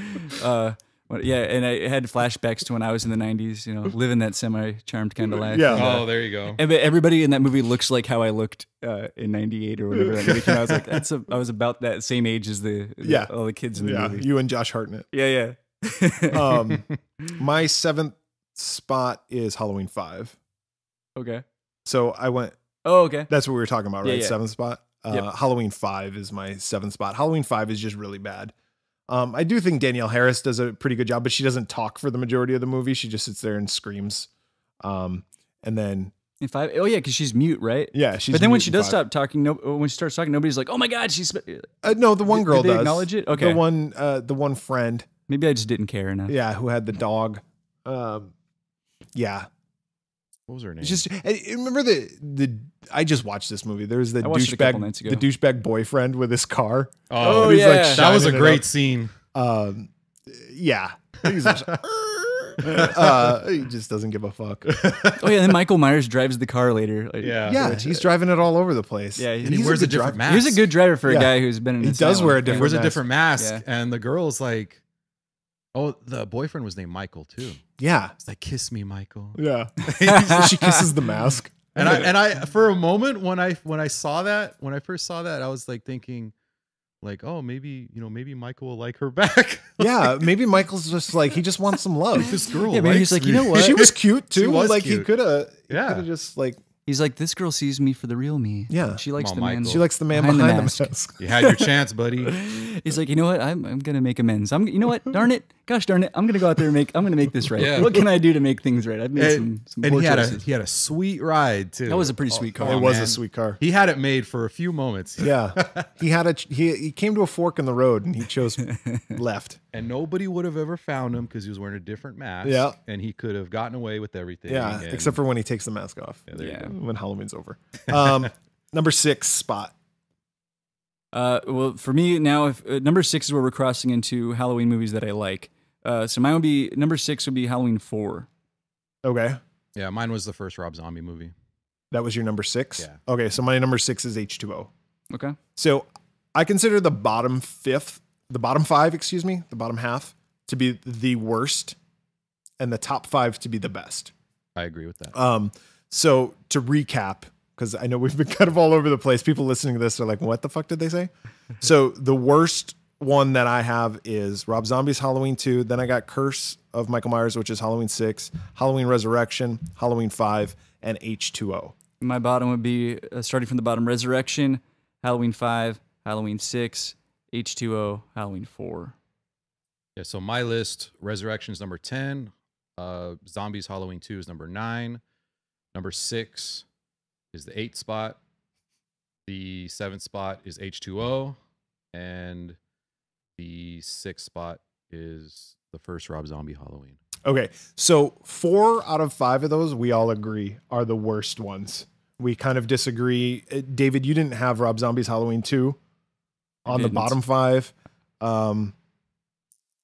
Uh, yeah, and I had flashbacks to when I was in the '90s, you know, living that semi-charmed kind of life. Yeah. And, uh, oh, there you go. Everybody in that movie looks like how I looked uh, in '98 or whatever. That movie came. I was like, that's a, I was about that same age as the, the yeah all the kids in the yeah, movie. You and Josh Hartnett. Yeah, yeah. um, my seventh spot is Halloween Five. Okay. So I went Oh, okay. That's what we were talking about, right? Yeah, yeah. Seventh spot. Uh, yep. Halloween five is my seventh spot. Halloween five is just really bad. Um, I do think Danielle Harris does a pretty good job, but she doesn't talk for the majority of the movie. She just sits there and screams. Um, and then in five, oh yeah, because she's mute, right? Yeah, she's. But then when she does five. stop talking, no, when she starts talking, nobody's like, "Oh my god, she's." Uh, no, the one girl did, did does acknowledge it. Okay, the one, uh, the one friend. Maybe I just didn't care enough. Yeah, who had the dog? Um, yeah, what was her name? just eh, remember the the I just watched this movie. There was the douchebag the douchebag boyfriend with his car. Oh, oh yeah, like that was a great scene. Um, yeah, he's just, uh, he just doesn't give a fuck. oh yeah, then Michael Myers drives the car later. Like, yeah, yeah, he's driving it all over the place. Yeah, he, he wears a, a different mask. He's a good driver for a yeah. guy who's been. in He does wear a different. wears a different mask, yeah. and the girl's like, Oh, the boyfriend was named Michael too. Yeah. It's like kiss me, Michael. Yeah. she kisses the mask. And I and I for a moment when I when I saw that, when I first saw that, I was like thinking like, oh, maybe, you know, maybe Michael will like her back. like, yeah, maybe Michael's just like he just wants some love. this girl. Yeah, maybe he's like, you know what? She was cute too. Was like cute. he could have yeah. just like He's like, this girl sees me for the real me. Yeah, she likes the man. She likes the man behind, behind the, mask. the mask. You had your chance, buddy. He's like, you know what? I'm, I'm gonna make amends. I'm, you know what? Darn it, gosh darn it, I'm gonna go out there and make I'm gonna make this right. Yeah. What can I do to make things right? I've made and, some, some and he had a he had a sweet ride too. That was a pretty sweet car. it man. was a sweet car. He had it made for a few moments. Yeah, he had a he he came to a fork in the road and he chose left. And nobody would have ever found him because he was wearing a different mask. Yeah, and he could have gotten away with everything. Yeah, except for when he takes the mask off. Yeah, yeah. when Halloween's over. Um, number six spot. Uh, well, for me now, if, uh, number six is where we're crossing into Halloween movies that I like. Uh, so mine would be number six would be Halloween four. Okay. Yeah, mine was the first Rob Zombie movie. That was your number six. Yeah. Okay, so my number six is H two O. Okay. So I consider the bottom fifth, the bottom five, excuse me, the bottom half to be the worst, and the top five to be the best. I agree with that. Um. So to recap, because I know we've been kind of all over the place. People listening to this are like, what the fuck did they say? so the worst one that I have is Rob Zombie's Halloween 2. Then I got Curse of Michael Myers, which is Halloween 6, Halloween Resurrection, Halloween 5, and H2O. My bottom would be uh, starting from the bottom Resurrection, Halloween 5, Halloween 6, H2O, Halloween 4. Yeah, so my list Resurrection's number 10, uh, Zombies Halloween 2 is number 9, number 6, is the eight spot. The seventh spot is H2O, and the sixth spot is the first Rob Zombie Halloween. Okay, so four out of five of those we all agree are the worst ones. We kind of disagree. Uh, David, you didn't have Rob Zombie's Halloween two on the bottom five. Um,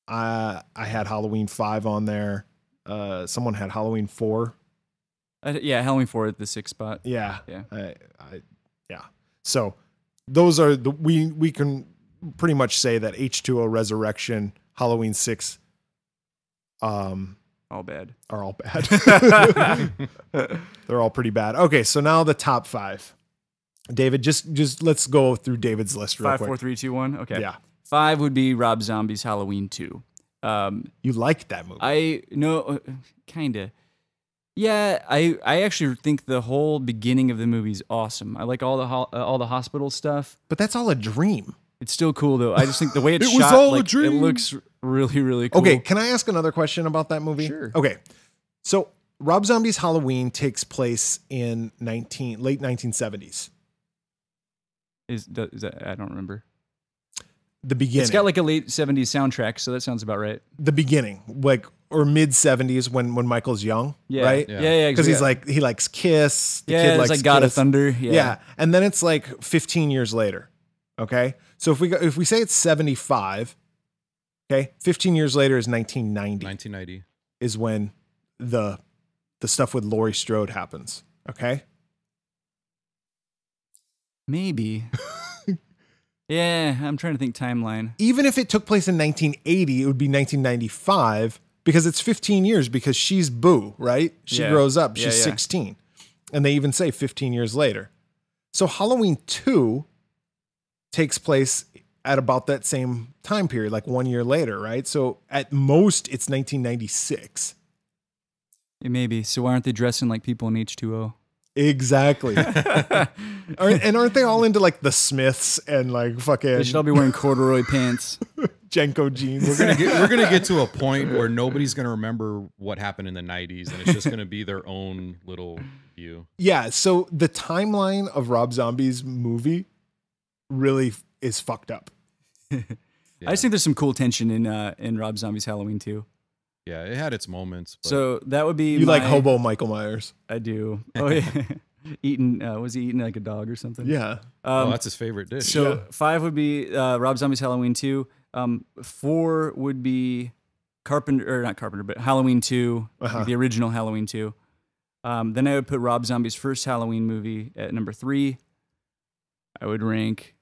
I I had Halloween five on there. Uh, someone had Halloween four uh, yeah, Halloween Four at the sixth spot. Yeah, yeah, I, I, yeah. So those are the we we can pretty much say that H two O Resurrection, Halloween Six, um, all bad are all bad. They're all pretty bad. Okay, so now the top five. David, just just let's go through David's list real Five, quick. Okay. Yeah. Five would be Rob Zombie's Halloween Two. Um, you like that movie? I no, uh, kinda. Yeah, I I actually think the whole beginning of the movie is awesome. I like all the ho- uh, all the hospital stuff. But that's all a dream. It's still cool though. I just think the way it's it shot, was all like, a dream. it looks really really cool. Okay, can I ask another question about that movie? Sure. Okay, so Rob Zombie's Halloween takes place in nineteen late nineteen seventies. Is, is that I don't remember the beginning. It's got like a late seventies soundtrack, so that sounds about right. The beginning, like or mid seventies when when Michael's young, yeah, right? Yeah, yeah, because he's like he likes Kiss. The yeah, kid likes like God Kiss. of Thunder. Yeah. yeah, and then it's like fifteen years later. Okay, so if we go, if we say it's seventy five, okay, fifteen years later is nineteen ninety. Nineteen ninety is when the the stuff with Laurie Strode happens. Okay, maybe. Yeah, I'm trying to think timeline. Even if it took place in 1980, it would be 1995 because it's 15 years because she's boo, right? She yeah. grows up, she's yeah, yeah. 16. And they even say 15 years later. So Halloween 2 takes place at about that same time period, like one year later, right? So at most, it's 1996. It may be. So why aren't they dressing like people in H2O? Exactly. and aren't they all into like the Smiths and like fucking. They should all be wearing corduroy pants. Jenko jeans. We're gonna get we're gonna get to a point where nobody's gonna remember what happened in the '90s, and it's just gonna be their own little view. Yeah. So the timeline of Rob Zombie's movie really is fucked up. yeah. I just think there's some cool tension in uh, in Rob Zombie's Halloween too. Yeah, it had its moments. So that would be you my, like hobo Michael Myers. I do. Oh yeah. eating uh, was he eating like a dog or something? Yeah. Um, oh, that's his favorite dish. So yeah. five would be uh, Rob Zombie's Halloween two. Um, four would be Carpenter, or not Carpenter, but Halloween 2, uh-huh. the original Halloween 2. Um, then I would put Rob Zombie's first Halloween movie at number three. I would rank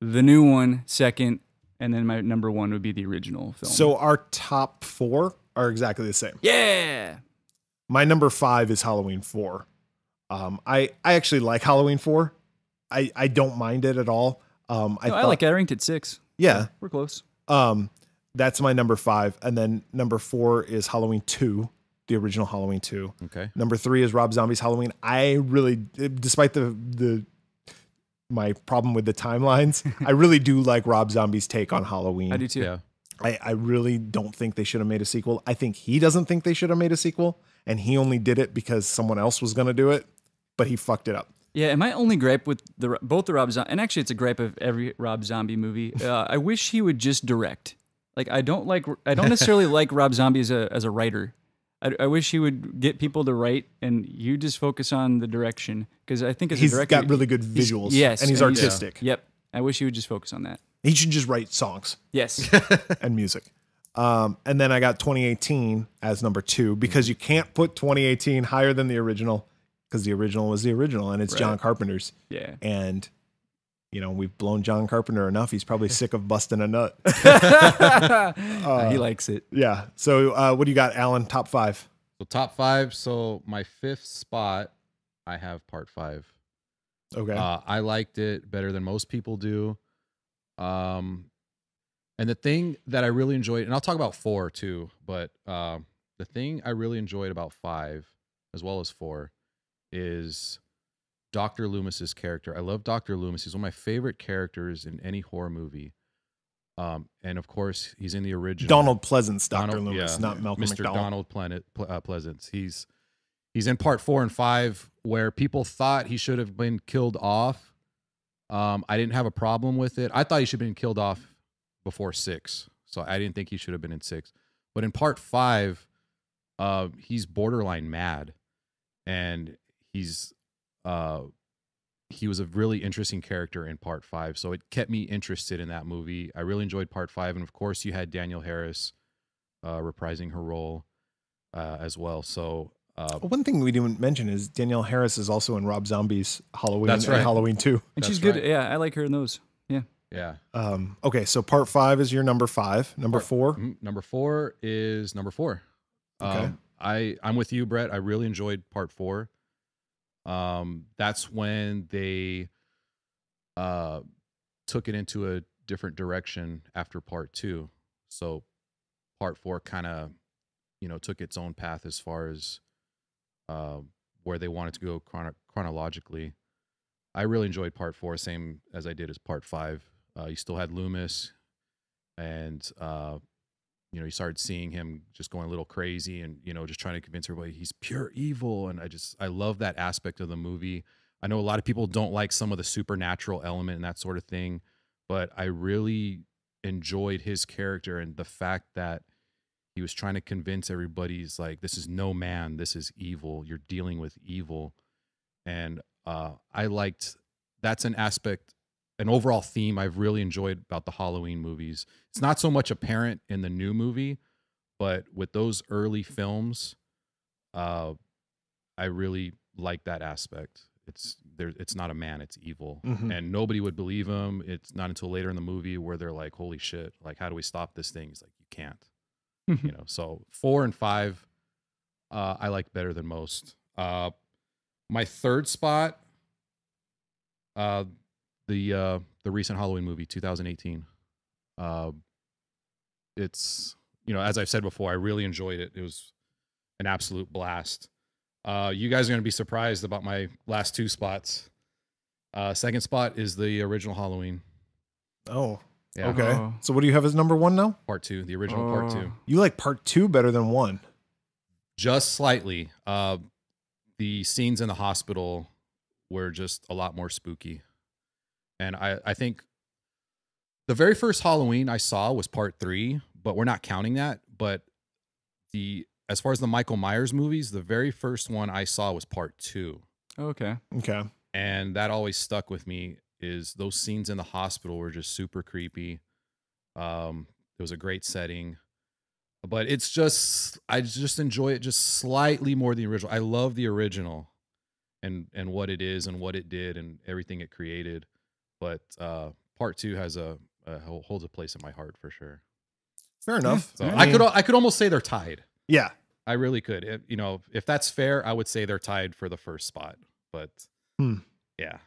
the new one second, and then my number one would be the original film. So our top four are exactly the same. Yeah. My number five is Halloween 4. Um, I, I actually like Halloween 4. I, I don't mind it at all. Um, I, no, thought, I like it. I ranked it six. Yeah. We're close. Um, that's my number five. And then number four is Halloween 2, the original Halloween 2. Okay. Number three is Rob Zombie's Halloween. I really, despite the, the, my problem with the timelines, I really do like Rob Zombie's take on Halloween. I do too. Yeah. I, I really don't think they should have made a sequel. I think he doesn't think they should have made a sequel, and he only did it because someone else was going to do it, but he fucked it up. Yeah, and my only gripe with the both the Rob Zombie, and actually it's a gripe of every Rob Zombie movie. Uh, I wish he would just direct. Like I don't like I don't necessarily like Rob Zombie as a as a writer. I, I, wish he would get people to write, and you just focus on the direction because I think as he's a director, got really good visuals. Yes, and he's and artistic. He's, yeah. Yep. I wish he would just focus on that. He should just write songs. Yes, and music. Um, and then I got 2018 as number two because you can't put 2018 higher than the original because the original was the original and it's right. John Carpenter's. Yeah. And you know, we've blown John Carpenter enough. He's probably sick of busting a nut. uh, he uh, likes it. Yeah. So uh, what do you got, Alan? Top five. So top five. So my fifth spot, I have part five. Okay. Uh, I liked it better than most people do. Um, and the thing that I really enjoyed, and I'll talk about four too, but um, the thing I really enjoyed about five, as well as four, is Dr. Loomis's character. I love Dr. Loomis. He's one of my favorite characters in any horror movie. Um, and of course, he's in the original Donald Pleasance, Dr. Donald, Loomis, yeah, not Malcolm Mr. Donald Planet, uh, Pleasance. He's he's in part four and five where people thought he should have been killed off. Um, I didn't have a problem with it. I thought he should have been killed off before six, so I didn't think he should have been in six. But in part five, uh, he's borderline mad, and he's uh he was a really interesting character in part five. So it kept me interested in that movie. I really enjoyed part five. And of course, you had Daniel Harris uh, reprising her role uh, as well. So. Uh, One thing we didn't mention is Danielle Harris is also in Rob Zombie's Halloween That's right. Halloween 2. And that's she's good. Right. Yeah, I like her in those. Yeah. Yeah. Um, okay, so part five is your number five. Number part, four? Mm-hmm. Number four is number four. Okay. Um, I, I'm with you, Brett. I really enjoyed part four. Um, that's when they uh, took it into a different direction after part two. So part four kind of, you know, took its own path as far as uh, where they wanted to go chron chronologically. I really enjoyed part four, same as I did as part five. Uh, you still had Loomis and uh, you know, you started seeing him just going a little crazy and, you know, just trying to convince everybody he's pure evil. And I just, I love that aspect of the movie. I know a lot of people don't like some of the supernatural element and that sort of thing, but I really enjoyed his character and the fact that he was trying to convince everybody's like, this is no man, this is evil. You're dealing with evil. And uh, I liked that's an aspect an overall theme I've really enjoyed about the Halloween movies. It's not so much apparent in the new movie, but with those early films, uh, I really like that aspect. It's there. It's not a man. It's evil, mm -hmm. and nobody would believe him. It's not until later in the movie where they're like, "Holy shit! Like, how do we stop this thing?" He's like, "You can't." Mm-hmm. you know. So four and five, uh, I like better than most. Uh, my third spot. Uh, the uh, the recent Halloween movie, 2018. Uh, um, it's you know, as I've said before, I really enjoyed it. It was an absolute blast. Uh, you guys are going to be surprised about my last two spots. Uh, second spot is the original Halloween. Oh, yeah. okay. Oh. So what do you have as number one now? Part two, the original oh. part two. Oh. You like part two better than one? Just slightly. Uh, the scenes in the hospital were just a lot more spooky. And I, I think the very first Halloween I saw was part three, but we're not counting that. But the as far as the Michael Myers movies, the very first one I saw was part two. Okay. Okay. And that always stuck with me is those scenes in the hospital were just super creepy. Um, it was a great setting. But it's just I just enjoy it just slightly more than the original. I love the original and and what it is and what it did and everything it created but uh, part two has a, a, holds a place in my heart for sure. Fair enough. So, I, mean, I, could I could almost say they're tied. Yeah, I really could. If, you know, if that's fair, I would say they're tied for the first spot. But hmm. yeah,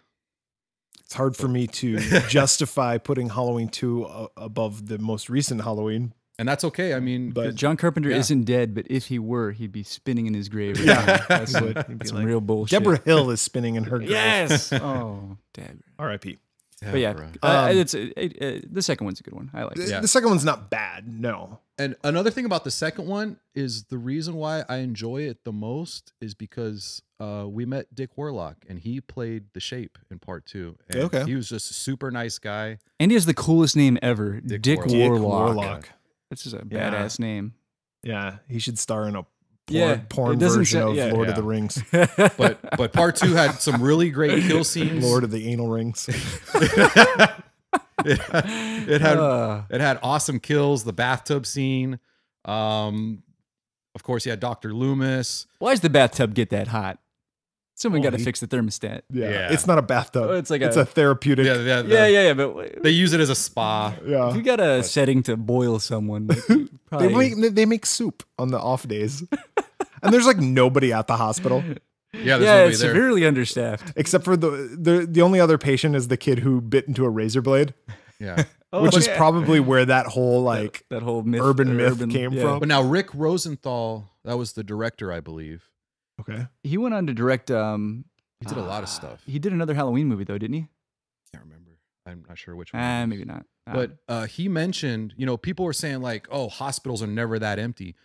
it's hard for me to justify putting Halloween two above the most recent Halloween. And that's okay. I mean, but John Carpenter yeah. isn't dead, but if he were, he'd be spinning in his grave. Right yeah, that's what, some like, real bullshit. Deborah Hill is spinning in her grave. Yes. oh, Deborah. R.I.P. Yeah, but yeah, um, uh, it's it, it, the second one's a good one. I like. The, yeah. the second one's not bad. No. And another thing about the second one is the reason why I enjoy it the most is because uh, we met Dick Warlock and he played the Shape in part two. okay. He was just a super nice guy. And he has the coolest name ever, Dick, Dick Warlock. Warlock. This is a yeah. badass name. Yeah, he should star in a porn, yeah, porn version say, of yeah, Lord yeah. of the Rings. but but part two had some really great kill scenes. Lord of the Anal Rings. it, it, had uh. it had awesome kills. The bathtub scene. Um, of course, you had Doctor Loomis. Why does the bathtub get that hot? Someone got to fix the thermostat. Yeah. yeah. It's not a bathtub. It's like it's a, a therapeutic. Yeah, yeah, the, yeah, yeah, yeah, But they use it as a spa. Yeah. If you got a but. setting to boil someone, like, probably... they make they make soup on the off days, and there's like nobody at the hospital. Yeah, yeah, it's there. severely understaffed. Except for the the the only other patient is the kid who bit into a razor blade. Yeah. oh, Which is yeah. probably where that whole like that, that whole myth, urban myth urban, came yeah. from. But now Rick Rosenthal, that was the director, I believe. Okay. He went on to direct. Um, he did a lot of ah, stuff. He did another Halloween movie though, didn't he? Can't remember. I'm not sure which ah, one. Ah, maybe not. Ah. But uh, he mentioned, you know, people were saying like, oh, hospitals are never that empty.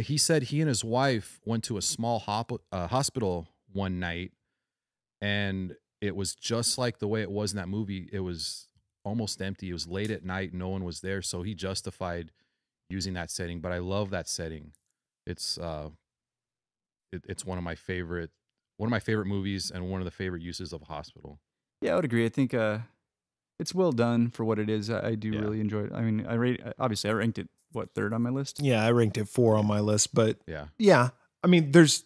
he said he and his wife went to a small hop- uh, hospital one night, and it was just like the way it was in that movie. It was almost empty. It was late at night. No one was there, so he justified using that setting. But I love that setting. It's uh, it, it's one of my favorite one of my favorite movies and one of the favorite uses of a hospital. Yeah, I would agree. I think uh, it's well done for what it is. I, I do yeah. really enjoy it. I mean, I rate obviously I ranked it what third on my list. Yeah, I ranked it four on my list, but yeah, yeah. I mean, there's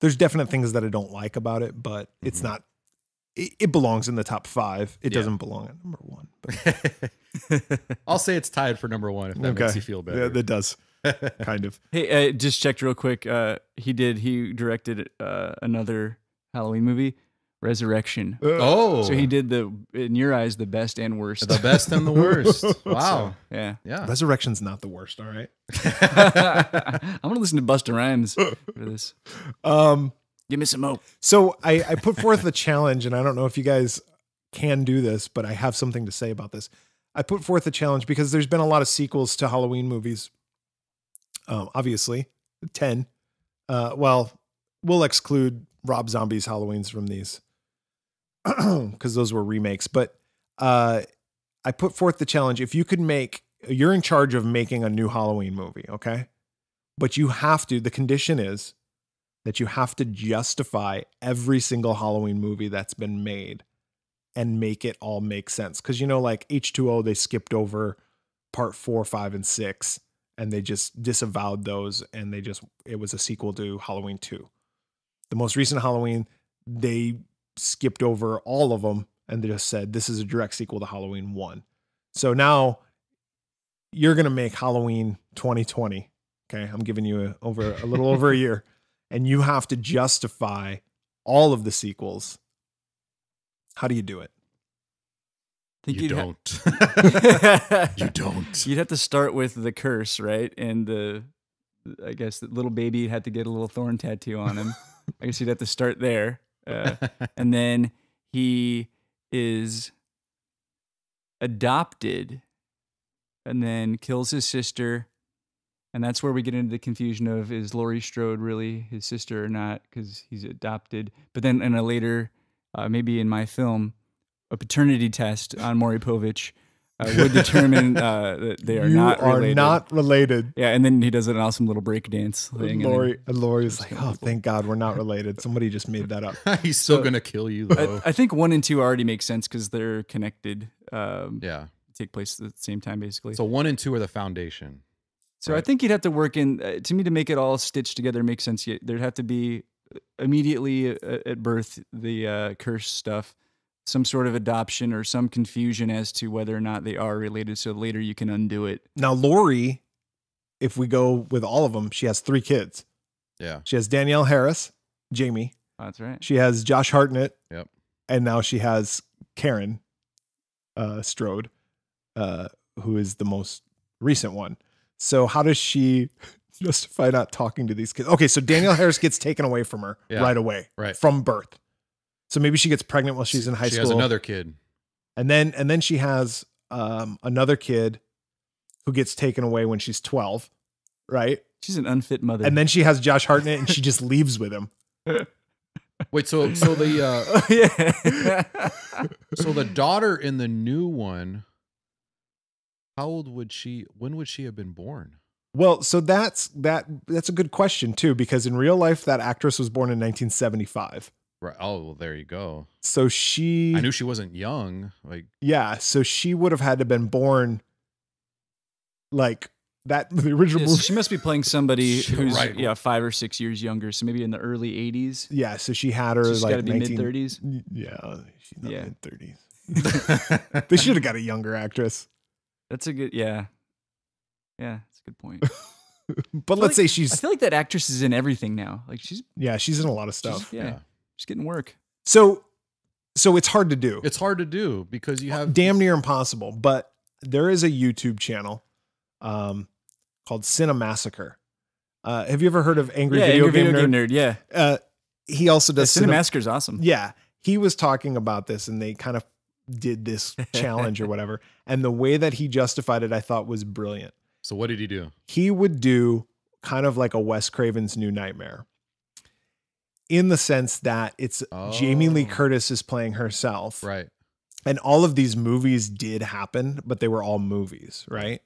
there's definite things that I don't like about it, but mm-hmm. it's not. It, belongs in the top five. It yeah. doesn't belong at number one. But. I'll say it's tied for number one if that okay. makes you feel better. Yeah, that does. kind of. Hey, uh, just checked real quick. Uh, he did. He directed uh, another Halloween movie, Resurrection. Oh, so he did the in your eyes the best and worst. The best and the worst. wow. So, yeah. Yeah. Resurrection's not the worst. All right. I'm gonna listen to Busta Rhymes for this. Um, give me some hope. So I, I put forth the challenge, and I don't know if you guys can do this, but I have something to say about this. I put forth the challenge because there's been a lot of sequels to Halloween movies um, obviously 10 uh, well we'll exclude rob zombies halloweens from these because those were remakes but uh, i put forth the challenge if you could make you're in charge of making a new halloween movie okay but you have to the condition is that you have to justify every single halloween movie that's been made and make it all make sense because you know like h2o they skipped over part four five and six and they just disavowed those and they just it was a sequel to Halloween 2. The most recent Halloween, they skipped over all of them and they just said this is a direct sequel to Halloween 1. So now you're going to make Halloween 2020. Okay? I'm giving you a, over a little over a year and you have to justify all of the sequels. How do you do it? Think you don't. you don't. You'd have to start with the curse, right? And the, I guess the little baby had to get a little thorn tattoo on him. I guess you'd have to start there, uh, and then he is adopted, and then kills his sister, and that's where we get into the confusion of is Laurie Strode really his sister or not because he's adopted? But then in a later, uh, maybe in my film a paternity test on Maury Povich uh, would determine uh, that they are you not are related. not related. Yeah, and then he does an awesome little break dance thing. Lori, and Lori's like, "Oh, thank God we're not related." Somebody just made that up. He's still so, gonna kill you though. I, I, think one and two already make sense because they're connected. Um, yeah, take place at the same time basically. So one and two are the foundation. So right? I think you'd have to work in uh, to me to make it all stitched together make sense. There'd have to be uh, immediately uh, at birth the uh, curse stuff some sort of adoption or some confusion as to whether or not they are related. So later you can undo it. Now, Lori, if we go with all of them, she has three kids. Yeah. She has Danielle Harris, Jamie. That's right. She has Josh Hartnett. Yep. And now she has Karen uh, Strode, uh, who is the most recent one. So how does she justify not talking to these kids? Okay, so Danielle Harris gets taken away from her yeah. right away, right from birth. So maybe she gets pregnant while she's in high she school. She has another kid. And then and then she has um, another kid who gets taken away when she's 12, right? She's an unfit mother. And then she has Josh Hartnett and she just leaves with him. Wait, so so the uh yeah. so the daughter in the new one how old would she when would she have been born? Well, so that's that that's a good question too because in real life that actress was born in 1975. Right. Oh, well, there you go. So she. I knew she wasn't young. Like. Yeah. So she would have had to have been born. Like that the original. Yeah, so she must be playing somebody who's right. yeah five or six years younger. So maybe in the early eighties. Yeah. So she had her. she's like mid thirties. Yeah. She's not yeah. mid thirties. they should have got a younger actress. That's a good. Yeah. Yeah, that's a good point. but let's like, say she's. I feel like that actress is in everything now. Like she's. Yeah, she's in a lot of stuff. yeah. yeah. Just getting work. So, so it's hard to do. It's hard to do because you have damn near impossible. But there is a YouTube channel um, called Cinemassacre. Uh, have you ever heard of Angry, yeah, Video, Angry Game Video, Game, Nerd? Nerd yeah. Uh, he also does yeah, Cinemassacre is awesome. Yeah, he was talking about this, and they kind of did this challenge or whatever. And the way that he justified it, I thought was brilliant. So what did he do? He would do kind of like a Wes Craven's New Nightmare, in the sense that it's oh. Jamie Lee oh. Curtis is playing herself. Right. And all of these movies did happen, but they were all movies, right?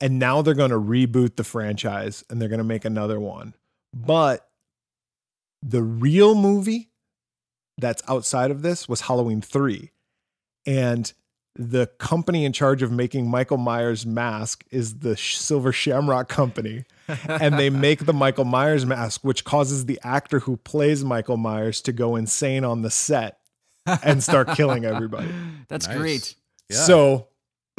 And now they're going to reboot the franchise and they're going to make another one. But the real movie that's outside of this was Halloween 3. And the company in charge of making Michael Myers' mask is the Silver Shamrock Company and they make the Michael Myers mask, which causes the actor who plays Michael Myers to go insane on the set and start killing everybody. That's nice. great. Yeah. So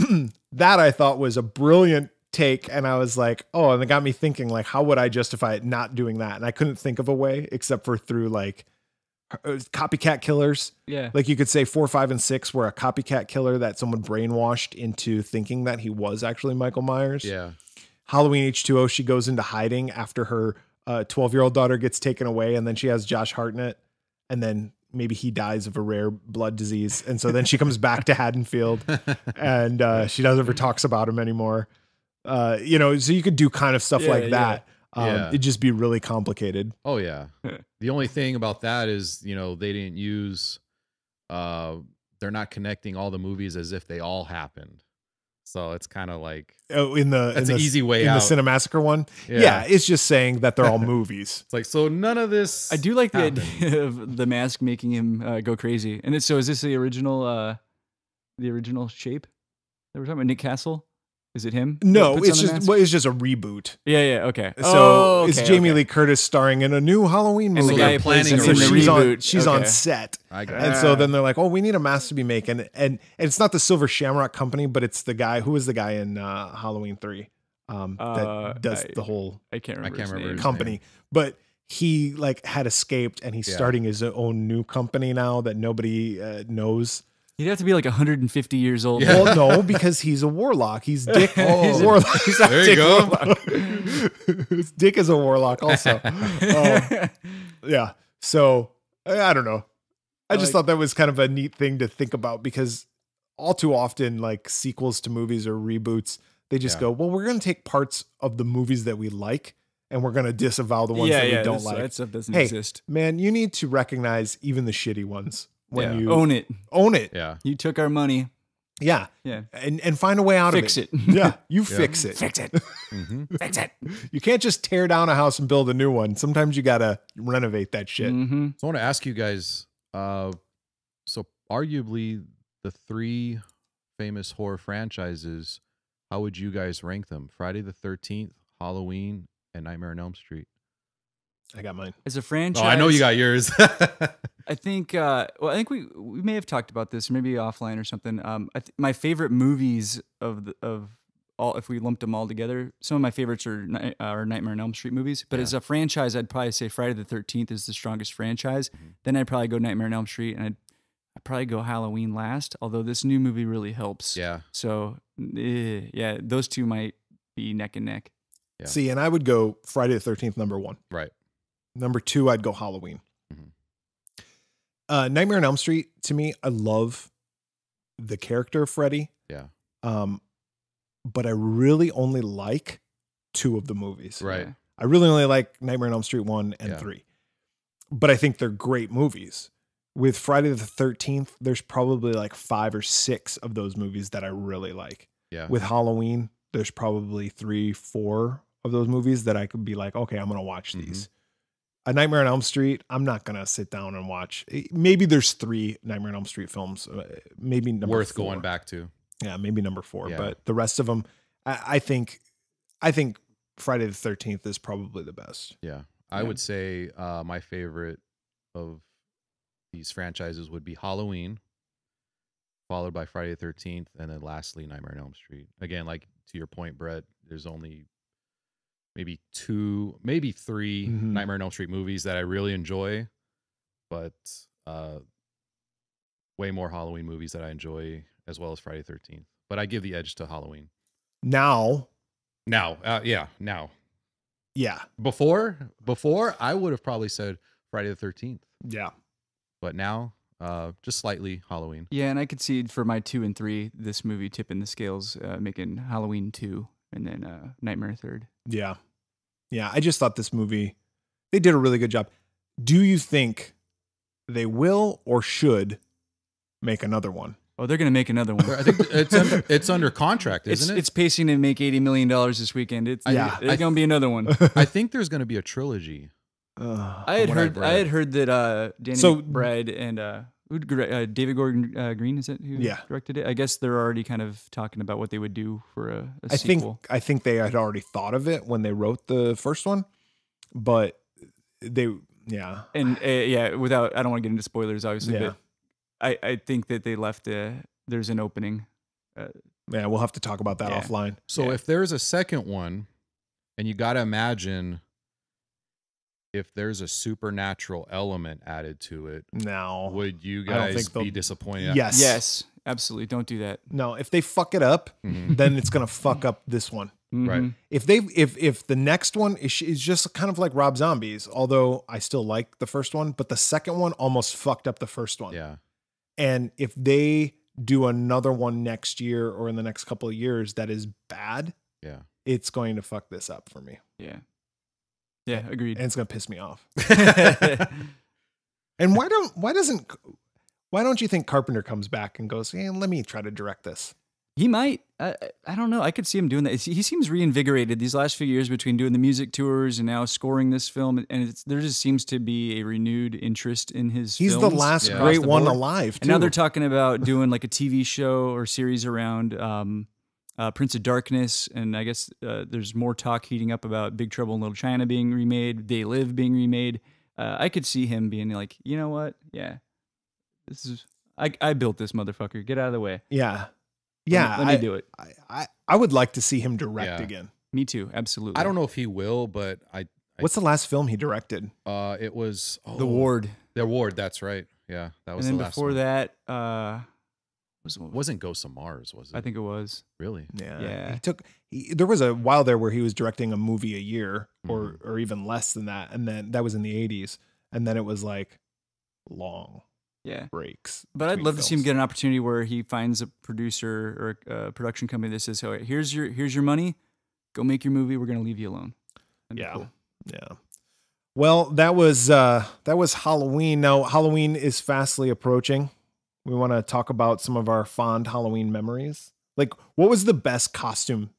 that I thought was a brilliant take and I was like, oh, and it got me thinking like how would I justify it not doing that? And I couldn't think of a way except for through like uh, copycat killers. Yeah. Like you could say 4, 5 and 6 were a copycat killer that someone brainwashed into thinking that he was actually Michael Myers. Yeah. Halloween H2O, she goes into hiding after her 12 uh, year old daughter gets taken away, and then she has Josh Hartnett, and then maybe he dies of a rare blood disease. And so then she comes back to Haddonfield and uh, she doesn't ever talks about him anymore. Uh, you know, so you could do kind of stuff yeah, like yeah. that. Um, yeah. It'd just be really complicated. Oh, yeah. the only thing about that is, you know, they didn't use, uh, they're not connecting all the movies as if they all happened. So it's kind of like oh, in the that's in the, easy way in out. the Cinemassacre one. Yeah. yeah. it's just saying that they're all movies. it's like so none of this. I do like happened. the idea of the mask making him uh, go crazy. And it's, so is this the original, uh, the original shape that we're talking about? Nick Castle. Is it him? No, it's just well, it's just a reboot. Yeah, yeah, okay. So oh, okay, it's Jamie okay. Lee Curtis starring in a new Halloween movie. And the guy planning so she's on she's okay. on set. and so then they're like, "Oh, we need a mask to be making." And, and it's not the Silver Shamrock Company, but it's the guy who was the guy in uh, Halloween 3 um, that uh, does I, the whole I can't remember, I can't remember company. But he like had escaped and he's yeah. starting his own new company now that nobody uh, knows. You'd have to be like 150 years old. Yeah. Well, no, because he's a warlock. He's Dick oh, Warlock. He's there you Dick go. Dick is a warlock also. uh, yeah. So I don't know. I just thought that was kind of a neat thing to think about because all too often, like sequels to movies or reboots, they just yeah. go, well, we're going to take parts of the movies that we like and we're going to disavow the ones yeah, that we don't like. That stuff doesn't hey, exist. Man, you need to recognize even the shitty ones when yeah. you own it. Own it. Yeah. You took our money. Yeah. Yeah. And and find a way out fix of it. Fix it. yeah. You yeah. fix it. Fix it. Mm -hmm. Fix it. You can't just tear down a house and build a new one. Sometimes you gotta renovate that shit. Mm -hmm. So I want to ask you guys, uh so arguably the three famous horror franchises, how would you guys rank them? Friday the thirteenth, Halloween, and Nightmare on Elm Street. I got mine. As a franchise, oh, I know you got yours. I think. Uh, well, I think we we may have talked about this, maybe offline or something. Um, my favorite movies of the, of all, if we lumped them all together, some of my favorites are uh, are Nightmare on Elm Street movies. But yeah. as a franchise, I'd probably say Friday the Thirteenth is the strongest franchise. Mm -hmm. Then I'd probably go Nightmare on Elm Street, and I'd, I'd probably go Halloween last. Although this new movie really helps. Yeah. So eh, yeah, those two might be neck and neck. Yeah. See, and I would go Friday the Thirteenth number one. Right. Number two, I'd go Halloween. Mm-hmm. Uh, Nightmare on Elm Street to me, I love the character Freddy. Yeah. Um, but I really only like two of the movies. Right. I really only like Nightmare on Elm Street one and yeah. three, but I think they're great movies. With Friday the Thirteenth, there's probably like five or six of those movies that I really like. Yeah. With Halloween, there's probably three, four of those movies that I could be like, okay, I'm gonna watch mm-hmm. these. A Nightmare on Elm Street, I'm not gonna sit down and watch. Eh, maybe there's three Nightmare on Elm Street films, uh, maybe worth four. going back to. Yeah, maybe number four, yeah. but the rest of them, I, I, think, I think Friday the Thirteenth is probably the best. Yeah, I yeah. would say uh, my favorite of these franchises would be Halloween, followed by Friday the Thirteenth, and then lastly Nightmare on Elm Street. Again, like to your point, Brett, there's only maybe two, maybe 3 mm-hmm. Nightmare on Elm Street movies that I really enjoy, but uh, way more Halloween movies that I enjoy as well as Friday Thirteenth. But I give the edge to Halloween. Now. Now, uh, yeah, now. Yeah. Before, before I would have probably said Friday the Thirteenth. Yeah. But now, uh, just slightly Halloween. Yeah, and I could see for my two and three, this movie tipping the scales, uh, making Halloween two and then uh, Nightmare Third. Yeah, yeah. I just thought this movie they did a really good job. Do you think they will or should make another one? Oh, they're going to make another one. I think it's under, it's under contract, isn't it's, it? It's pacing to make eighty million dollars this weekend. It's yeah. it's going to be another one. I think there's going to be a trilogy. Uh, I had heard I, I, had heard that uh, Danny so, McBride and uh, uh, David Gordon uh, Green is it who yeah. directed it? I guess they're already kind of talking about what they would do for a, a I sequel. think I think they had already thought of it when they wrote the first one, but they yeah and uh, yeah without I don't want to get into spoilers obviously, yeah. I I think that they left a uh, there's an opening. Uh, yeah, we'll have to talk about that yeah. offline. So yeah. if there's a second one, and you got to imagine if there's a supernatural element added to it, now would you guys be disappointed? Yes. Yes. Absolutely. Don't do that. No, if they fuck it up, mm -hmm. then it's going to fuck up this one. Mm -hmm. Right. If they if if the next one is, is just kind of like Rob Zombies, although I still like the first one, but the second one almost fucked up the first one. Yeah. And if they do another one next year or in the next couple of years that is bad, yeah. It's going to fuck this up for me. Yeah. Yeah, agreed. And it's gonna piss me off. and why don't why doesn't why don't you think Carpenter comes back and goes, hey, let me try to direct this? He might. I, I don't know. I could see him doing that. He seems reinvigorated these last few years between doing the music tours and now scoring this film. And there just seems to be a renewed interest in his. He's the last yeah. great the one alive. Too. And now they're talking about doing like a TV show or series around um, uh, Prince of Darkness, and I guess uh, there's more talk heating up about Big Trouble in Little China being remade, They Live being remade. Uh, I could see him being like, you know what? Yeah, this is I, I built this motherfucker. Get out of the way. Yeah, yeah. Let me, let me I, do it. I, I, I would like to see him direct yeah. again. Me too. Absolutely. I don't know if he will, but I. What's the last film he directed? Uh, it was oh, The Ward. The Ward. That's right. Yeah, that was. And then the before one. that, uh, was wasn't Ghosts of Mars, was it? I think it was. Really? Yeah. Yeah. He took he, there was a while there where he was directing a movie a year or mm. or even less than that and then that was in the 80s and then it was like long yeah breaks. But I'd love films. to see him get an opportunity where he finds a producer or a uh, production company that says, "Hey, here's your here's your money. Go make your movie. We're going to leave you alone." That'd yeah. Cool. Yeah. Well, that was uh that was Halloween. Now Halloween is fastly approaching we want to talk about some of our fond Halloween memories. Like, what was the best costume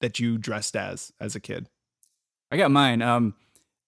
that you dressed as as a kid? I got mine. Um,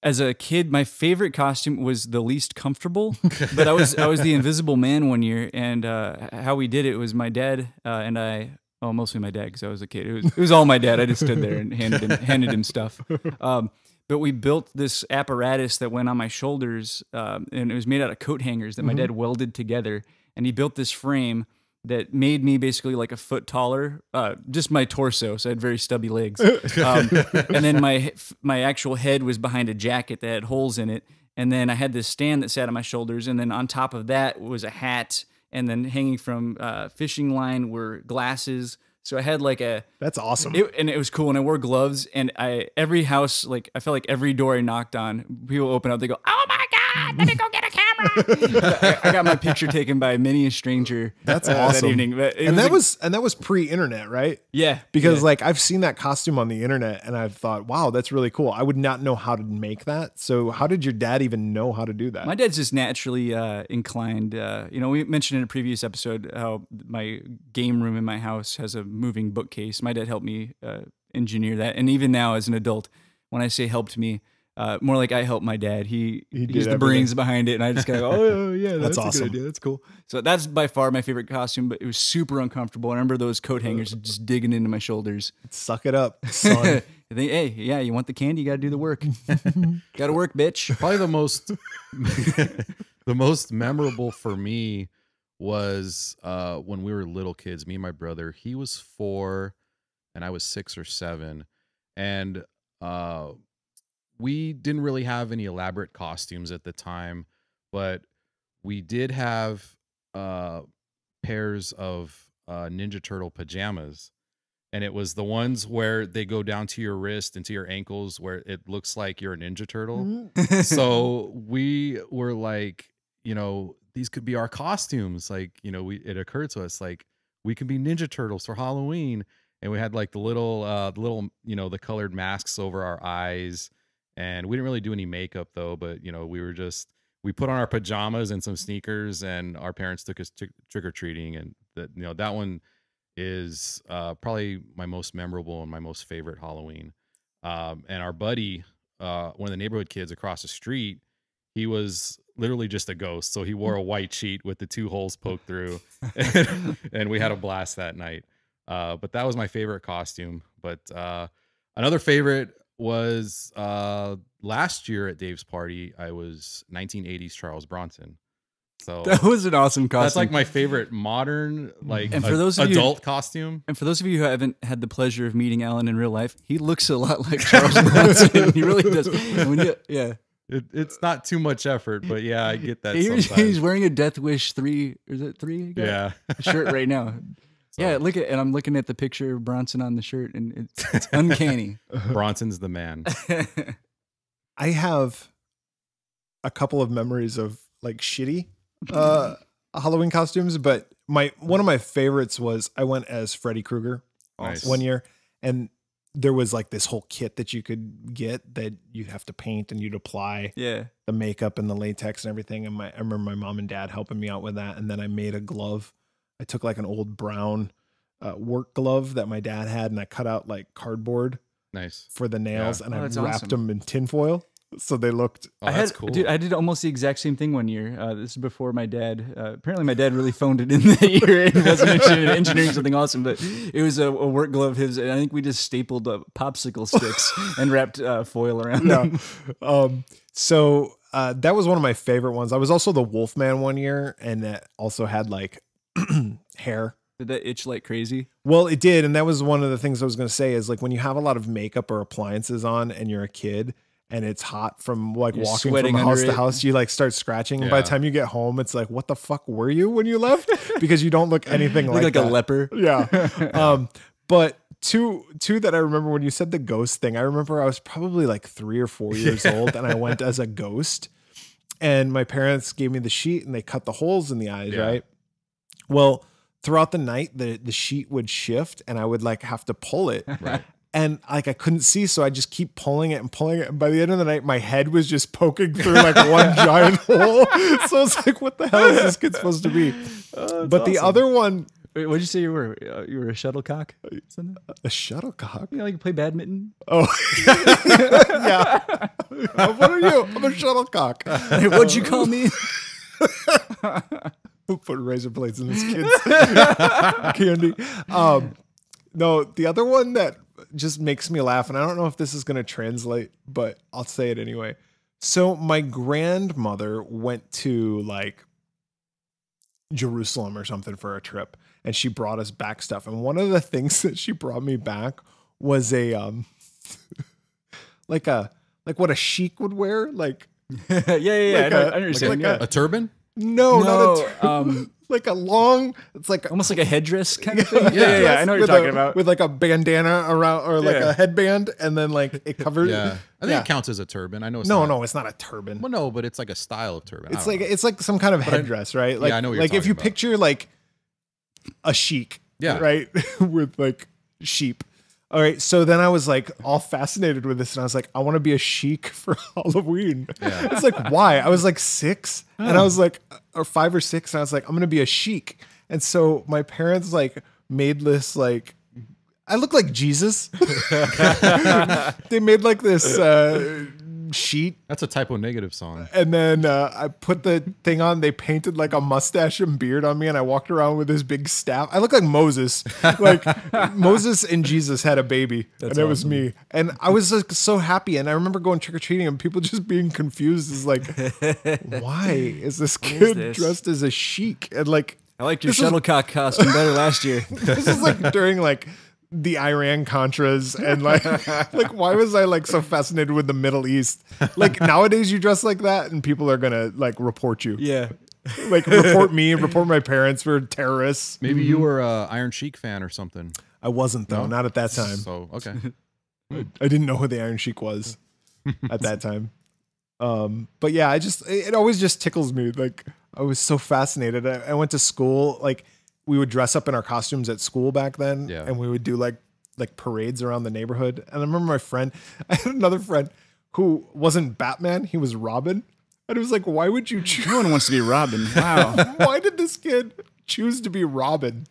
as a kid, my favorite costume was the least comfortable, but I was I was the Invisible Man one year, and uh, how we did it was my dad uh, and I. Oh, mostly my dad because I was a kid. It was, it was all my dad. I just stood there and handed him, handed him stuff. Um, but we built this apparatus that went on my shoulders, um, and it was made out of coat hangers that my mm -hmm. dad welded together and he built this frame that made me basically like a foot taller, uh, just my torso. So I had very stubby legs, um, and then my my actual head was behind a jacket that had holes in it, and then I had this stand that sat on my shoulders, and then on top of that was a hat, and then hanging from uh, fishing line were glasses. So I had like a that's awesome, it, and it was cool. And I wore gloves, and I every house like I felt like every door I knocked on, people open up, they go, "Oh my god, let me go get a cat." I, I got my picture taken by many a stranger. That's uh, awesome. That evening, but and that like, was and that was pre-internet, right? Yeah. Because yeah. like I've seen that costume on the internet, and I've thought, wow, that's really cool. I would not know how to make that. So how did your dad even know how to do that? My dad's just naturally uh, inclined. Uh, you know, we mentioned in a previous episode how my game room in my house has a moving bookcase. My dad helped me uh, engineer that, and even now as an adult, when I say helped me uh, more like I helped my dad. He, he he's the everything. brains behind it, and I just kind of go, oh yeah, that's, that's awesome. idea. That's cool. So that's by far my favorite costume, but it was super uncomfortable. I remember those coat hangers uh, just digging into my shoulders. Suck it up, son. think, hey, yeah, you want the candy, you got to do the work. got to work, bitch. Probably the most, the most memorable for me was uh, when we were little kids. Me and my brother. He was four, and I was six or seven, and. Uh, we didn't really have any elaborate costumes at the time, but we did have uh, pairs of uh, Ninja Turtle pajamas. And it was the ones where they go down to your wrist and to your ankles where it looks like you're a Ninja Turtle. Mm-hmm. so we were like, you know, these could be our costumes. Like, you know, we, it occurred to us like we can be Ninja Turtles for Halloween. And we had like the little, uh, the little, you know, the colored masks over our eyes and we didn't really do any makeup though but you know we were just we put on our pajamas and some sneakers and our parents took us t- trick-or-treating and that you know that one is uh, probably my most memorable and my most favorite halloween um, and our buddy uh, one of the neighborhood kids across the street he was literally just a ghost so he wore a white sheet with the two holes poked through and, and we had a blast that night uh, but that was my favorite costume but uh, another favorite was uh last year at Dave's party. I was 1980s Charles Bronson. So that was an awesome costume. That's like my favorite modern, like and for a, those of adult you, costume. And for those of you who haven't had the pleasure of meeting Alan in real life, he looks a lot like Charles Bronson. he really does. You, yeah. It, it's not too much effort, but yeah, I get that. He, he's wearing a Death Wish three, is it three? Yeah, shirt right now. So. Yeah, look at and I'm looking at the picture of Bronson on the shirt, and it's, it's uncanny. Bronson's the man. I have a couple of memories of like shitty uh, Halloween costumes, but my one of my favorites was I went as Freddy Krueger nice. one year, and there was like this whole kit that you could get that you'd have to paint and you'd apply yeah the makeup and the latex and everything and my I remember my mom and dad helping me out with that and then I made a glove I took like an old brown uh, work glove that my dad had, and I cut out like cardboard nice for the nails, yeah. and oh, I wrapped awesome. them in tinfoil. So they looked. Oh, I had, cool. Dude, I did almost the exact same thing one year. Uh, this is before my dad. Uh, apparently, my dad really phoned it in that year and was engineering something awesome. But it was a, a work glove his, and I think we just stapled uh, popsicle sticks and wrapped uh, foil around them. Um, so uh, that was one of my favorite ones. I was also the Wolfman one year, and that also had like hair. Did that itch like crazy? Well, it did, and that was one of the things I was going to say is like when you have a lot of makeup or appliances on and you're a kid and it's hot from like you're walking from house to house, you like start scratching. Yeah. And by the time you get home, it's like, what the fuck were you when you left? because you don't look anything look like, like that. a leper. Yeah. um, but two two that I remember when you said the ghost thing, I remember I was probably like three or four years old and I went as a ghost. And my parents gave me the sheet and they cut the holes in the eyes, yeah. right? Well, throughout the night, the, the sheet would shift and I would like have to pull it. Right. and like I couldn't see, so I just keep pulling it and pulling it. And by the end of the night, my head was just poking through like one giant hole. So I was like, "What the hell is this kid supposed to be?" Oh, but awesome. the other one, Wait, what did you say you were? Uh, you were a shuttlecock? Something? A shuttlecock? You know, like you play badminton? Oh, yeah. what are you? I'm a shuttlecock. what'd you call me? put razor blades in this kid's candy. Um, no, the other one that just makes me laugh, and I don't know if this is going to translate, but I'll say it anyway. So my grandmother went to like Jerusalem or something for a trip, and she brought us back stuff. And one of the things that she brought me back was a um, like a like what a sheik would wear, like yeah, yeah, yeah. Like I, a, I understand. like yeah. a, a turban? No, no not a turban. Um, like a long, it's like almost like a headdress kind of thing. yeah, yeah, yeah, I know what you're talking a, about. With like a bandana around or like yeah. a headband, and then like it covers. yeah, I think it counts as a turban. I know. It's no, not, no, it's not a turban. Well, no, but it's like a style of turban. It's like know. it's like some kind of headdress, right? Like, yeah, I know. like if you about. picture like a sheik, yeah, right, with like sheep all right, so then I was like all fascinated with this, and I was like, I want to be a sheik for Halloween. Yeah. It's like why? I was like six, oh. and I oh. was like, uh, or five or six, and I was like, I'm gonna be a sheik. And so my parents like made this like I look like Jesus. they made like this uh, sheet. That's a typo negative song. And then uh, I put the thing on. They painted like a mustache and beard on me, and I walked around with this big staff. I look like Moses. Like Moses and Jesus had a baby, That's and it awesome. was me. And I was like, so happy. And I remember going trick or treating, and people just being confused. Is like, why is this kid is this? dressed as a sheik? And like, I liked your shuttlecock costume better last year. this is like during like the Iran Contras and like like why was I like so fascinated with the Middle East? Like nowadays you dress like that and people are gonna like report you. Yeah. like report me, report my parents for terrorists. Maybe you mm-hmm. were a uh, Iron Sheik fan or something. I wasn't though, no? not at that time. So okay. I didn't know who the Iron Sheik was at that time. Um, but yeah, I just it always just tickles me. Like I was so fascinated. I, I went to school like we would dress up in our costumes at school back then, yeah. and we would do like like parades around the neighborhood. And I remember my friend, I had another friend who wasn't Batman, he was Robin. And it was like, why would you choose? No one wants to be Robin. Wow. why did this kid choose to be Robin?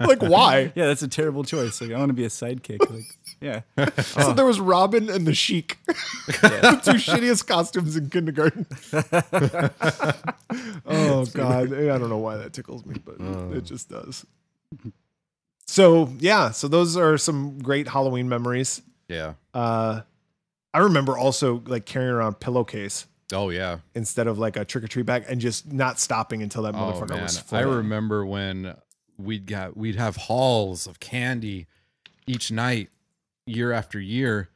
like, why? Yeah, that's a terrible choice. Like, I want to be a sidekick. Like, yeah. so oh. there was Robin and the Sheik, the two shittiest costumes in kindergarten. oh god, I don't know why that tickles me, but oh. it just does. So yeah, so those are some great Halloween memories. Yeah. Uh, I remember also like carrying around pillowcase. Oh yeah. Instead of like a trick or treat bag, and just not stopping until that oh, motherfucker oh, was. Full. I remember when we'd got we'd have hauls of candy each night year after year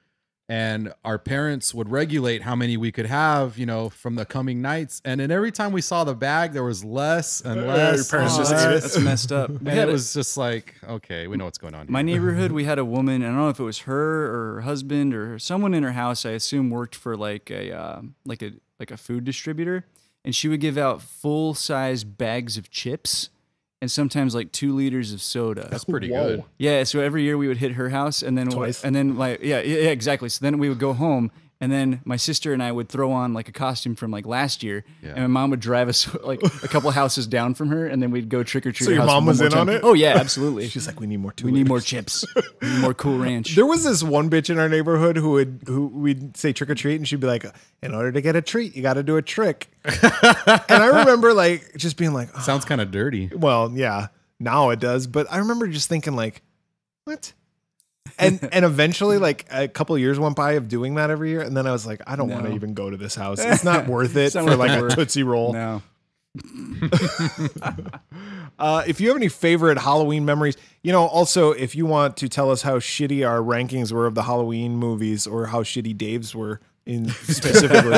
and our parents would regulate how many we could have, you know, from the coming nights. And then every time we saw the bag, there was less and less. Your parents just that's, that's messed up. and it a, was just like, okay, we know what's going on. Here. My neighborhood, we had a woman. I don't know if it was her or her husband or someone in her house. I assume worked for like a uh, like a like a food distributor, and she would give out full size bags of chips and sometimes like two liters of soda. That's pretty Whoa. good. Yeah. So every year we would hit her house, and then twice, and then like yeah, yeah, exactly. So then we would go home, and then my sister and I would throw on like a costume from like last year, yeah. and my mom would drive us like a couple houses down from her, and then we'd go trick or treat. So your mom was in time. on it? Oh yeah, absolutely. She's like, we need more. Toolers. We need more chips. need more Cool Ranch. There was this one bitch in our neighborhood who would who we'd say trick or treat, and she'd be like, in order to get a treat, you got to do a trick. and I remember like just being like, oh. sounds kind of dirty. Well, yeah, now it does, but I remember just thinking like, what? and and eventually, like a couple years went by of doing that every year, and then I was like, I don't no. want to even go to this house. It's not worth it for like a tootsie roll. No. uh, if you have any favorite Halloween memories, you know, also if you want to tell us how shitty our rankings were of the Halloween movies or how shitty Dave's were in specifically,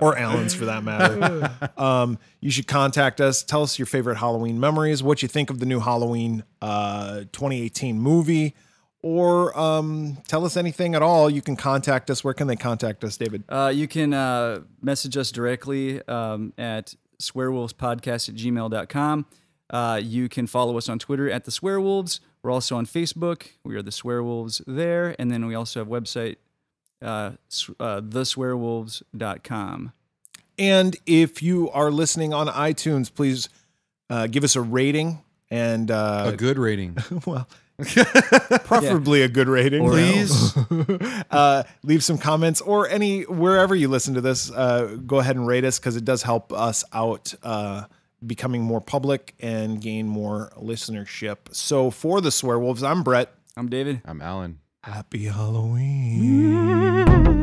or Alan's for that matter, um, you should contact us. Tell us your favorite Halloween memories, what you think of the new Halloween uh, 2018 movie or um, tell us anything at all, you can contact us. Where can they contact us, David? Uh, you can uh, message us directly um, at swearwolvespodcast at gmail.com. Uh, you can follow us on Twitter at the Swearwolves. We're also on Facebook. We are the Swearwolves there. And then we also have website, uh, uh, theswearwolves.com. And if you are listening on iTunes, please uh, give us a rating and uh, a good rating. well, preferably yeah. a good rating please uh, leave some comments or any wherever you listen to this uh, go ahead and rate us because it does help us out uh, becoming more public and gain more listenership so for the Swear Wolves, i'm brett i'm david i'm alan happy halloween